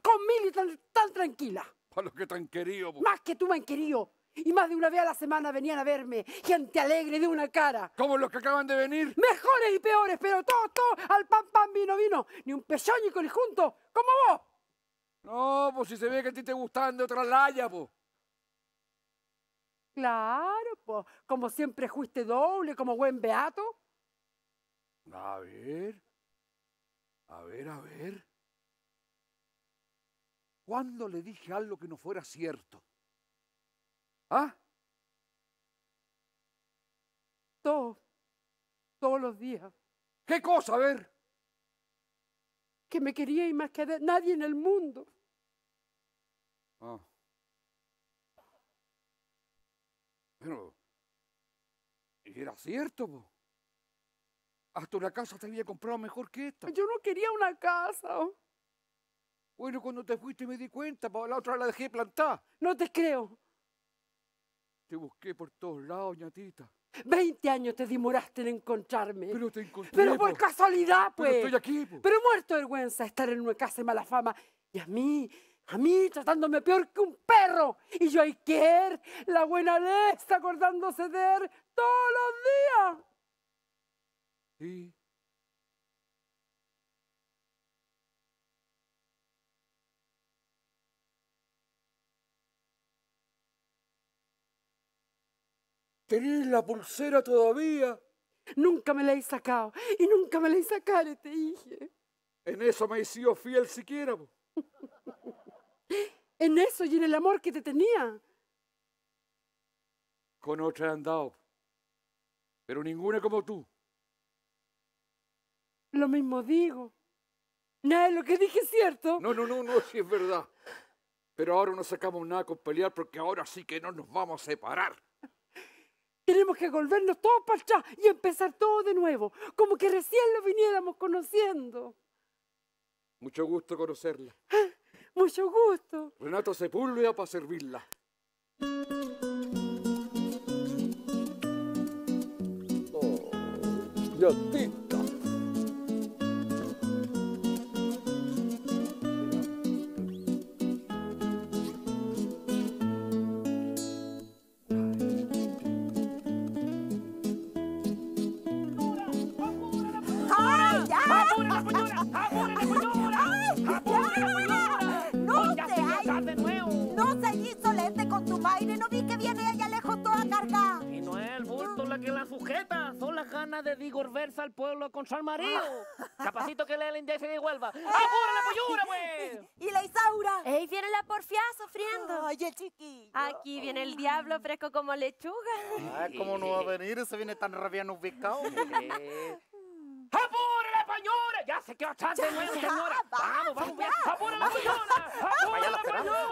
Con mil y tan, tranquila. Para los que tan querido. Po. Más que tú me han querido. Y más de una vez a la semana venían a verme. Gente alegre de una cara. Como los que acaban de venir. Mejores y peores, pero todo, todo, al pan, pan, vino, vino. Ni un pezón ni junto, como vos. No, pues si se ve que a ti te gustan de otra laya, po. Claro, pues. Como siempre fuiste doble, como buen beato. A ver, a ver, a ver. ¿Cuándo le dije algo que no fuera cierto? ¿Ah? Todos, todos los días. ¿Qué cosa? A ver. Que me quería y más que nadie en el mundo. Ah. Pero, ¿y era cierto? Hasta una casa te había comprado mejor que esta. Yo no quería una casa. Bueno, cuando te fuiste me di cuenta, para la otra la dejé plantar. No te creo. Te busqué por todos lados, ñatita. Veinte años te demoraste en encontrarme. Pero te encontré. Pero por casualidad, pues. Pero estoy aquí, pues. Pero muerto de vergüenza estar en una casa de mala fama. Y a mí, a mí tratándome peor que un perro. Y yo hay qué, la buena está acordándose de él todos los días. ¿Y? la pulsera todavía? Nunca me la he sacado y nunca me la he sacado, te dije. En eso me he sido fiel siquiera. en eso y en el amor que te tenía. Con otra he andado, pero ninguna como tú. Lo mismo digo. Nada lo que dije es cierto. No, no, no, no, sí es verdad. Pero ahora no sacamos nada con pelear porque ahora sí que no nos vamos a separar. Tenemos que volvernos todos para atrás y empezar todo de nuevo, como que recién lo viniéramos conociendo. Mucho gusto conocerla. Mucho gusto. Renato Sepúlveda para servirla. Oh, ti. con San Capacito que le el de Huelva. ¡Eh! la pollura, pues! ¿Y la Isaura? ¡Eh, viene la porfía sufriendo! ¡Oye, chiqui! Aquí viene el diablo fresco como lechuga. ¡Ah, ¿cómo no va a venir? Se viene tan rabiano ubicado. pañora! ¡Ya se quedó atrás de nuevo, señora! ¡Vamos, vamos! vamos ¡Apura la pañora! ¡Apura la pañora!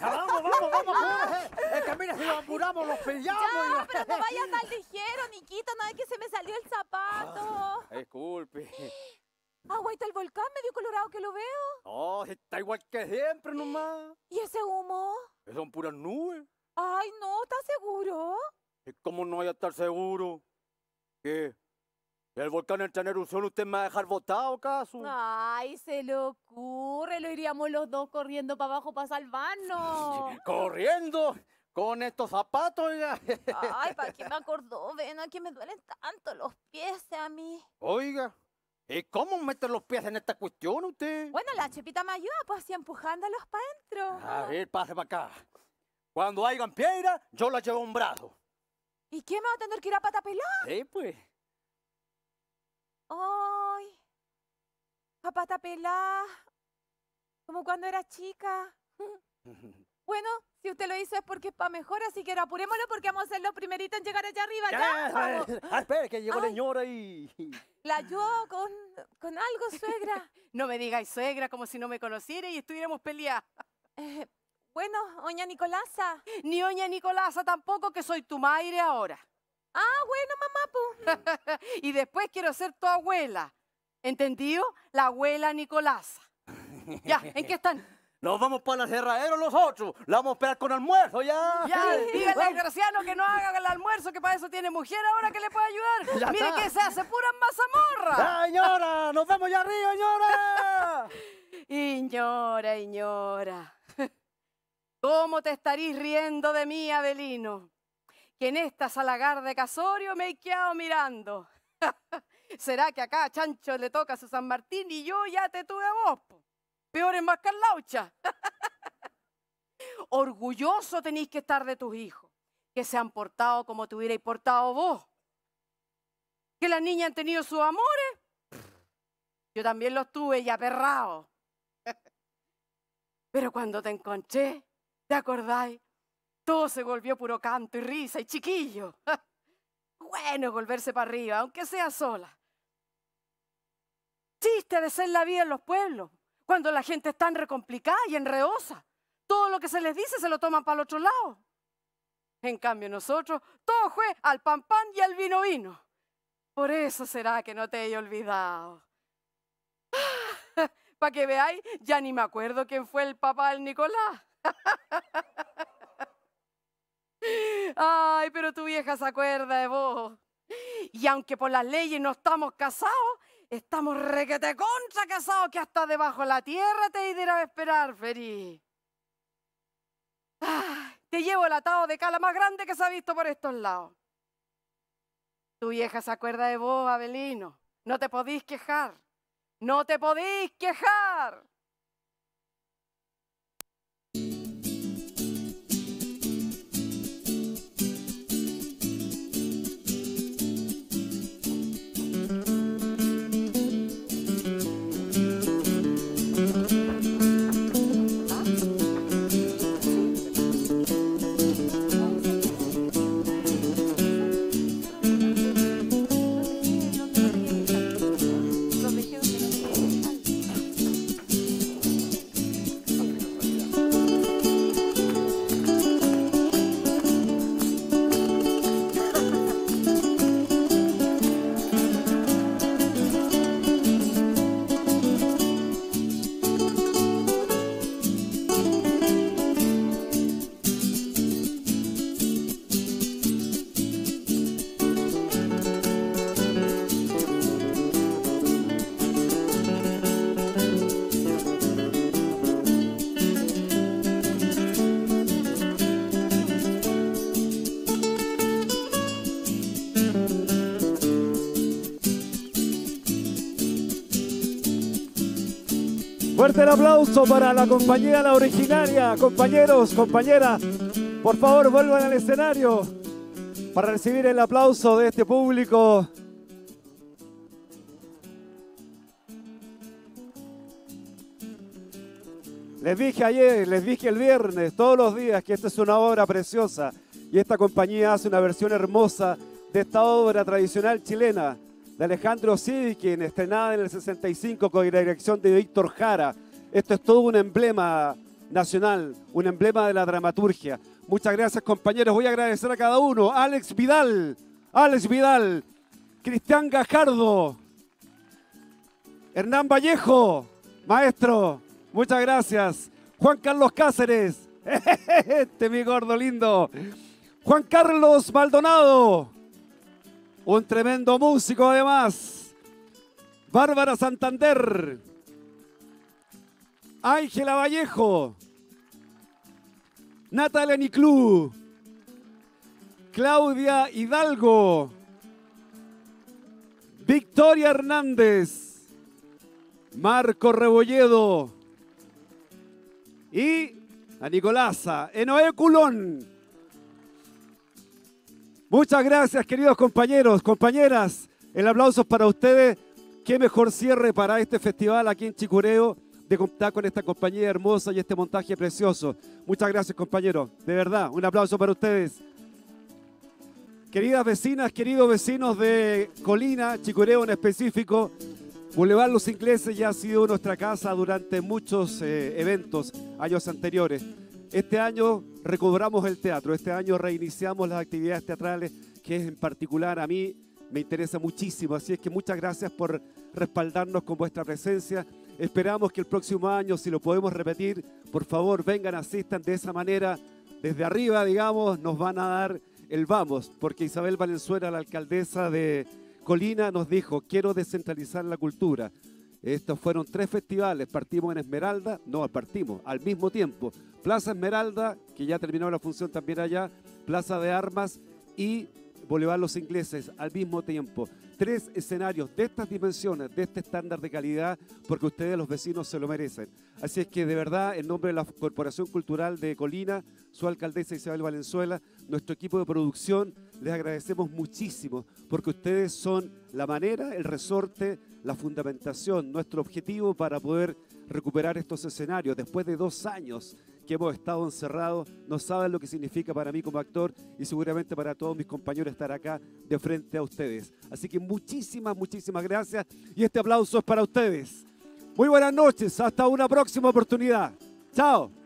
¡Vamos, vamos, vamos! ¡Es que mira, si lo apuramos, los pillamos! ¡Ya, pero no vayas tan ligero, Niquito! ¡Nada que se me salió el zapato! disculpe. está el volcán, medio colorado que lo veo. ¡Oh, está igual que siempre nomás. ¿Y ese humo? Son puras nubes. Ay, no, ¿estás seguro? cómo no voy a estar seguro? ¿Qué? ¿El volcán en ¿solo usted me va a dejar botado, caso? Ay, se lo ocurre, lo iríamos los dos corriendo para abajo para salvarnos. ¿Corriendo? Con estos zapatos, oiga. Ay, ¿para qué me acordó? Ven, aquí me duelen tanto los pies eh, a mí. Oiga, ¿y cómo meter los pies en esta cuestión usted? Bueno, la chepita me ayuda, pues así empujándolos para adentro. A ver, pase para acá. Cuando hayan piedra, yo la llevo a un brazo. ¿Y qué me va a tener que ir a pata Sí, pues. ¡Ay! Papá está Como cuando era chica. Bueno, si usted lo hizo es porque es para mejor, así que apurémoslo porque vamos a ser los primeritos en llegar allá arriba. ¡Ya! Ah, espera, que llegó la señora y... La yo, con, algo, suegra. No me digáis suegra como si no me conociera y estuviéramos peleadas. Eh, bueno, oña Nicolasa. Ni oña Nicolasa tampoco, que soy tu madre ahora. Ah, bueno, mamá, pues. y después quiero ser tu abuela. ¿Entendido? La abuela Nicolasa. ya, ¿en qué están? Nos vamos para la cerradera los ocho. La vamos a esperar con almuerzo, ya. Ya, dígale al Graciano que no haga el almuerzo, que para eso tiene mujer ahora que le puede ayudar. Mire que se hace pura mazamorra. señora! ¡Nos vemos ya arriba, señora! Iñora, señora. ¿Cómo te estarís riendo de mí, Abelino? que en esta Salagar de Casorio me he quedado mirando. ¿Será que acá a Chancho le toca a su San Martín y yo ya te tuve a vos? Peor en Mascarlaucha. Orgulloso tenéis que estar de tus hijos, que se han portado como te hubierais portado vos. Que las niñas han tenido sus amores. Yo también los tuve y aperrado. Pero cuando te encontré, ¿te acordáis? todo se volvió puro canto y risa y chiquillo. bueno volverse para arriba, aunque sea sola. Chiste de ser la vida en los pueblos, cuando la gente es tan recomplicada y enreosa. Todo lo que se les dice se lo toman para el otro lado. En cambio nosotros, todo fue al pan pan y al vino vino. Por eso será que no te he olvidado. para que veáis, ya ni me acuerdo quién fue el papá del Nicolás. Ay, pero tu vieja se acuerda de vos. Y aunque por las leyes no estamos casados, estamos requete contra casados que hasta debajo de la tierra te irá a esperar, Feri. te llevo el atado de cala más grande que se ha visto por estos lados. Tu vieja se acuerda de vos, Abelino. No te podéis quejar. No te podéis quejar. aplauso para la compañía La Originaria. Compañeros, compañeras, por favor vuelvan al escenario para recibir el aplauso de este público. Les dije ayer, les dije el viernes, todos los días, que esta es una obra preciosa y esta compañía hace una versión hermosa de esta obra tradicional chilena de Alejandro Sidikin, estrenada en el 65 con la dirección de Víctor Jara. Esto es todo un emblema nacional, un emblema de la dramaturgia. Muchas gracias compañeros, voy a agradecer a cada uno. Alex Vidal, Alex Vidal, Cristian Gajardo, Hernán Vallejo, maestro, muchas gracias. Juan Carlos Cáceres, este mi gordo lindo. Juan Carlos Maldonado, un tremendo músico además. Bárbara Santander, Ángela Vallejo, Natalia Niclú, Claudia Hidalgo, Victoria Hernández, Marco Rebolledo y a Nicolasa, Enoé Culón. Muchas gracias, queridos compañeros, compañeras. El aplauso para ustedes. Qué mejor cierre para este festival aquí en Chicureo de contar con esta compañía hermosa y este montaje precioso. Muchas gracias, compañeros. De verdad, un aplauso para ustedes. Queridas vecinas, queridos vecinos de Colina, Chicureo en específico, Boulevard Los Ingleses ya ha sido nuestra casa durante muchos eh, eventos, años anteriores. Este año recobramos el teatro, este año reiniciamos las actividades teatrales, que en particular a mí me interesa muchísimo. Así es que muchas gracias por respaldarnos con vuestra presencia Esperamos que el próximo año, si lo podemos repetir, por favor vengan, asistan de esa manera. Desde arriba, digamos, nos van a dar el vamos, porque Isabel Valenzuela, la alcaldesa de Colina, nos dijo, quiero descentralizar la cultura. Estos fueron tres festivales, partimos en Esmeralda, no, partimos al mismo tiempo. Plaza Esmeralda, que ya terminó la función también allá, Plaza de Armas y Boulevard Los Ingleses al mismo tiempo. Tres escenarios de estas dimensiones, de este estándar de calidad, porque ustedes los vecinos se lo merecen. Así es que de verdad, en nombre de la Corporación Cultural de Colina, su alcaldesa Isabel Valenzuela, nuestro equipo de producción, les agradecemos muchísimo, porque ustedes son la manera, el resorte, la fundamentación, nuestro objetivo para poder recuperar estos escenarios después de dos años que hemos estado encerrados, no saben lo que significa para mí como actor y seguramente para todos mis compañeros estar acá de frente a ustedes. Así que muchísimas, muchísimas gracias y este aplauso es para ustedes. Muy buenas noches, hasta una próxima oportunidad. Chao.